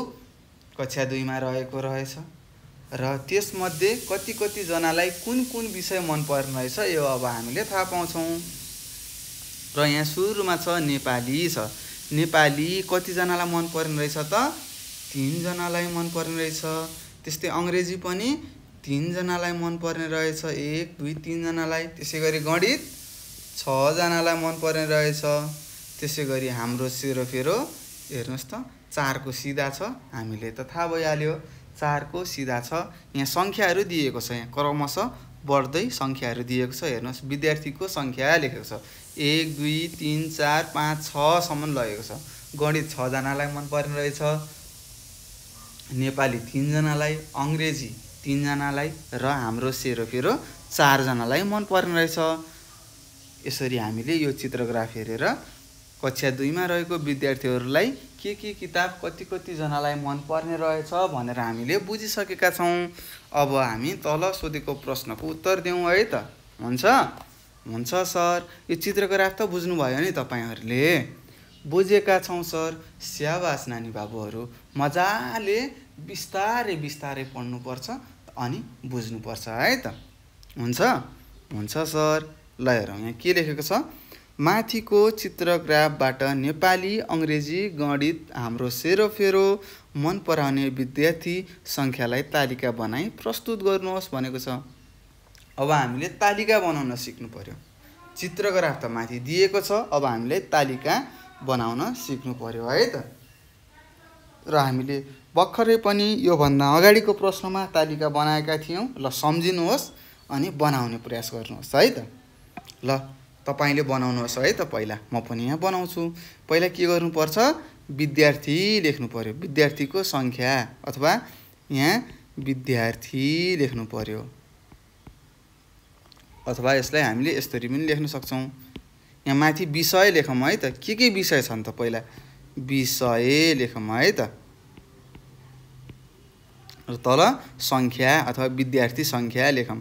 कक्षा दुईमा रहेको रहेछ र त्यसमध्ये कति कतिजनालाई कुन कुन विषय मन पर्ने रहेछ यो अब हामीले थाहा पाउँछौँ र यहाँ सुरुमा छ नेपाली छ नेपाली कतिजनालाई मन पर्ने रहेछ त तिनजनालाई मन पर्ने रहेछ त्यस्तै अङ्ग्रेजी पनि तिनजनालाई मन पर्ने रहेछ एक दुई तिनजनालाई त्यसै गरी गणित छजनालाई मन पर्ने रहेछ त्यसै गरी हाम्रो सेरोफेरो हेर्नुहोस् त चारको सिधा छ हामीले त थाहा भइहाल्यो चारको सिधा छ यहाँ सङ्ख्याहरू दिएको छ यहाँ क्रमशः बढ्दै सङ्ख्याहरू दिएको छ हेर्नुहोस् विद्यार्थीको सङ्ख्या लेखेको छ एक दुई तिन चार पाँच छसम्म लगेको छ गणित छजनालाई मन पर्ने रहेछ नेपाली तिनजनालाई अङ्ग्रेजी तिनजनालाई र हाम्रो सेरोफेरो चारजनालाई मन पर्ने रहेछ यसरी हामीले यो चित्रग्राफ हेरेर कक्षा दुईमा रहेको विद्यार्थीहरूलाई के के किताब कति कतिजनालाई मनपर्ने रहेछ भनेर हामीले बुझिसकेका छौँ अब हामी तल सोधेको प्रश्नको उत्तर दिउँ है त हुन्छ हुन्छ सर यो चित्रकराफ त बुझ्नुभयो नि तपाईँहरूले बुझेका छौँ सर स्याबास नानी बाबुहरू मजाले बिस्तारै बिस्तारै पढ्नुपर्छ अनि बुझ्नुपर्छ है त हुन्छ हुन्छ सर ल हेरौँ यहाँ के लेखेको छ माथिको चित्रग्राफबाट नेपाली अङ्ग्रेजी गणित हाम्रो सेरोफेरो मन पराउने विद्यार्थी सङ्ख्यालाई तालिका बनाई प्रस्तुत गर्नुहोस् भनेको छ अब हामीले तालिका बनाउन सिक्नु पऱ्यो चित्रग्राफ त माथि दिएको छ अब हामीले तालिका बनाउन सिक्नु पऱ्यो है त र हामीले भर्खरै पनि योभन्दा अगाडिको प्रश्नमा तालिका बनाएका थियौँ ल सम्झिनुहोस् अनि बनाउने प्रयास गर्नुहोस् है त ल तपाईँले बनाउनुहोस् है त पहिला म पनि यहाँ बनाउँछु पहिला के गर्नुपर्छ विद्यार्थी लेख्नु पऱ्यो विद्यार्थीको सङ्ख्या अथवा यहाँ विद्यार्थी लेख्नु पऱ्यो अथवा यसलाई हामीले यसरी पनि लेख्न सक्छौँ यहाँ माथि विषय लेखौँ है त के के विषय छन् त पहिला विषय लेखौँ है त र तल सङ्ख्या अथवा विद्यार्थी सङ्ख्या लेखौँ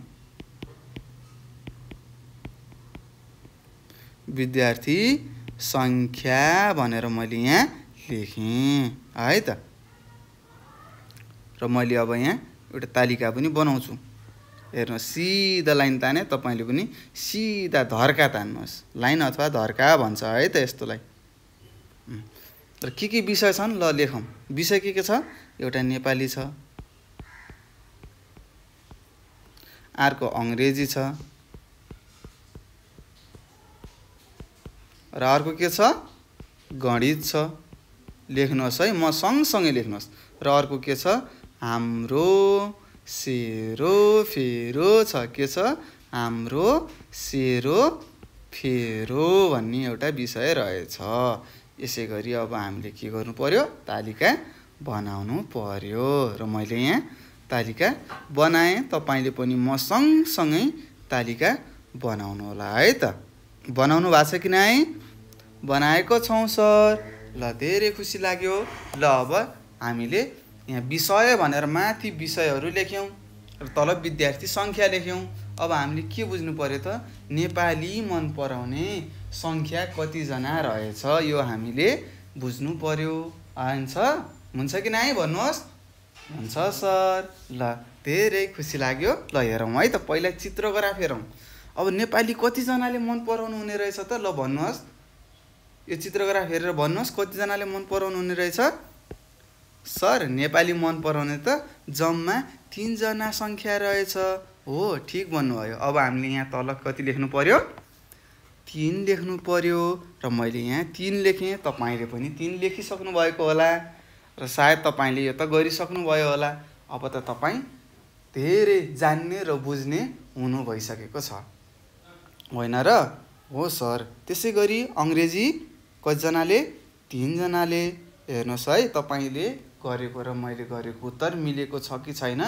विद्यार्थी सङ्ख्या भनेर मैले यहाँ लेखेँ है त र मैले अब यहाँ एउटा तालिका पनि बनाउँछु हेर्नुहोस् सिधा लाइन ताने तपाईँले पनि सिधा धर्का तान्नुहोस् लाइन अथवा धर्का भन्छ है त यस्तोलाई तर के के विषय छन् ल लेखौँ विषय के के छ एउटा नेपाली छ अर्को अङ्ग्रेजी छ र अर्को के छ गणित छ लेख्नुहोस् है म सँगसँगै लेख्नुहोस् र अर्को के छ हाम्रो सेरो फेरो छ के छ हाम्रो सेरो फेरो भन्ने एउटा विषय रहेछ यसै गरी अब हामीले के गर्नु पर्यो तालिका बनाउनु पर्यो र मैले यहाँ तालिका बनाएँ तपाईँले पनि म सँगसँगै तालिका बनाउनु होला है त बनाउनु भएको छ कि नै बनाएको छौँ सर ल धेरै खुसी लाग्यो ल अब हामीले यहाँ विषय भनेर माथि विषयहरू लेख्यौँ र तल विद्यार्थी सङ्ख्या लेख्यौँ अब हामीले के बुझ्नु पऱ्यो त नेपाली मन पराउने सङ्ख्या कतिजना रहेछ यो हामीले बुझ्नु पऱ्यो हुन्छ हुन्छ कि नाइ भन्नुहोस् हुन्छ सर ल धेरै खुसी लाग्यो ल हेरौँ है त पहिला चित्रग्राफ हेरौँ अब नेपाली कतिजनाले मन पराउनु हुने रहेछ त ल भन्नुहोस् यो चित्रग्राफ हेरेर भन्नुहोस् कतिजनाले मन पराउनु हुने रहेछ सर नेपाली मन पराउने त जम्मा तिनजना सङ्ख्या रहेछ हो ठिक भन्नुभयो अब हामीले यहाँ तल कति लेख्नु पर्यो तिन लेख्नु पर्यो र मैले यहाँ तिन लेखेँ तपाईँले पनि तिन लेखिसक्नु भएको होला र सायद तपाईँले यो त गरिसक्नुभयो होला अब त तपाईँ धेरै जान्ने र बुझ्ने हुनु भइसकेको छ होइन र हो सर त्यसै गरी अङ्ग्रेजी कतिजनाले तिनजनाले हेर्नुहोस् है तपाईँले गरेको र मैले गरेको उत्तर मिलेको छ कि छैन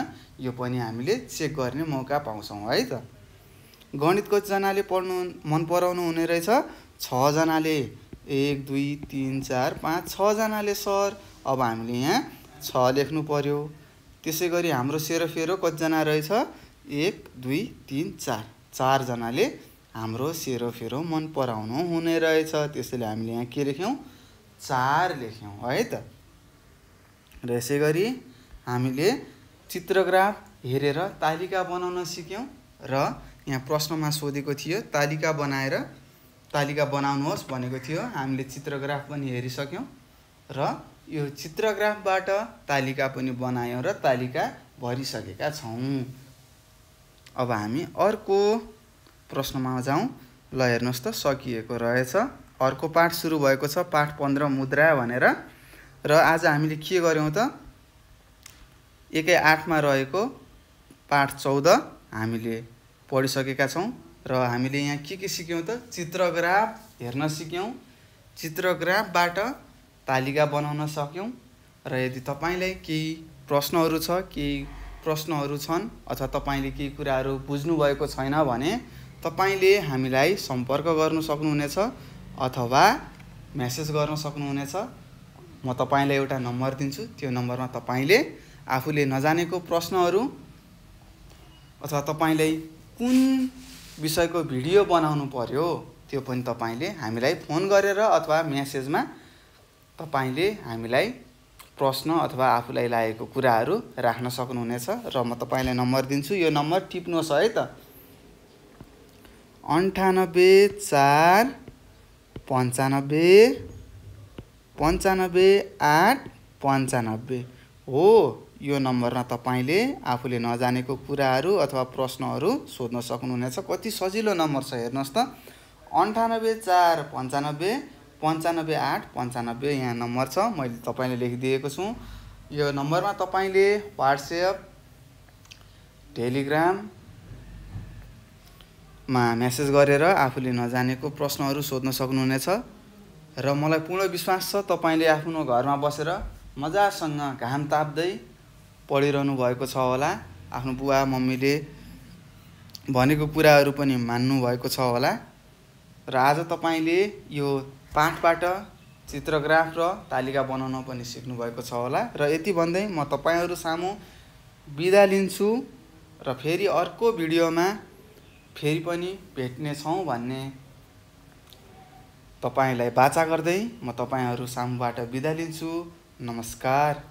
यो पनि हामीले चेक गर्ने मौका पाउँछौँ है त गणित कतिजनाले पढ्नु मन पराउनु हुने रहेछ छजनाले एक दुई तिन चार पाँच छजनाले सर अब हामीले यहाँ छ लेख्नु पर्यो त्यसै गरी हाम्रो सेरोफेरो कतिजना रहेछ एक दुई तिन चार चारजनाले हाम्रो सेरोफेरो मन पराउनु हुने रहेछ त्यसैले हामीले यहाँ के लेख्यौँ चार लेख्यौँ है त र यसै गरी हामीले चित्रग्राफ हेरेर तालिका बनाउन सिक्यौँ र यहाँ प्रश्नमा सोधेको थियो तालिका बनाएर तालिका बनाउनुहोस् भनेको थियो हामीले चित्रग्राफ पनि हेरिसक्यौँ र यो चित्रग्राफबाट तालिका पनि बनायौँ र तालिका भरिसकेका छौँ अब हामी अर्को प्रश्नमा जाउँ ल हेर्नुहोस् त सकिएको रहेछ अर्को पाठ सुरु भएको छ पाठ पन्ध्र मुद्रा भनेर र आज हामीले के गऱ्यौँ त एकै आठमा रहेको पाठ चौध हामीले पढिसकेका छौँ र हामीले यहाँ के के सिक्यौँ त चित्रग्राफ हेर्न सिक्यौँ चित्रग्राफबाट तालिका बनाउन सक्यौँ र यदि तपाईँलाई केही प्रश्नहरू छ केही प्रश्नहरू छन् अथवा तपाईँले केही कुराहरू बुझ्नुभएको छैन भने तपाईँले हामीलाई सम्पर्क गर्नु सक्नुहुनेछ अथवा म्यासेज गर्न सक्नुहुनेछ म तपाईँलाई एउटा नम्बर दिन्छु त्यो नम्बरमा तपाईँले आफूले नजानेको प्रश्नहरू अथवा तपाईँलाई कुन विषयको भिडियो बनाउनु पर्यो त्यो पनि तपाईँले हामीलाई फोन गरेर अथवा म्यासेजमा तपाईँले हामीलाई प्रश्न अथवा आफूलाई लागेको कुराहरू राख्न सक्नुहुनेछ र म तपाईँलाई नम्बर दिन्छु यो नम्बर टिप्नुहोस् है त अन्ठानब्बे चार पन्चानब्बे पन्चानब्बे आठ पन्चानब्बे हो यो नम्बरमा तपाईँले आफूले नजानेको कुराहरू अथवा प्रश्नहरू सोध्न सक्नुहुनेछ कति सजिलो नम्बर छ हेर्नुहोस् त अन्ठानब्बे चार पन्चानब्बे पन्चानब्बे आठ पन्चानब्बे यहाँ नम्बर छ मैले तपाईँले लेखिदिएको छु यो नम्बरमा तपाईँले वाट्सएप टेलिग्राममा मेसेज गरेर आफूले नजानेको प्रश्नहरू सोध्न सक्नुहुनेछ र मलाई पूर्ण विश्वास छ तपाईँले आफ्नो घरमा बसेर मजासँग घाम ताप्दै पढिरहनु भएको छ होला आफ्नो बुवा मम्मीले भनेको कुराहरू पनि मान्नु भएको छ होला र आज तपाईँले यो पाठबाट चित्रग्राफ र तालिका बनाउन पनि सिक्नुभएको छ होला र यति भन्दै म तपाईँहरू सामु बिदा लिन्छु र फेरि अर्को भिडियोमा फेरि पनि भेट्नेछौँ भन्ने तपाईँलाई बाचा गर्दै म तपाईँहरू सामुबाट बिदा लिन्छु नमस्कार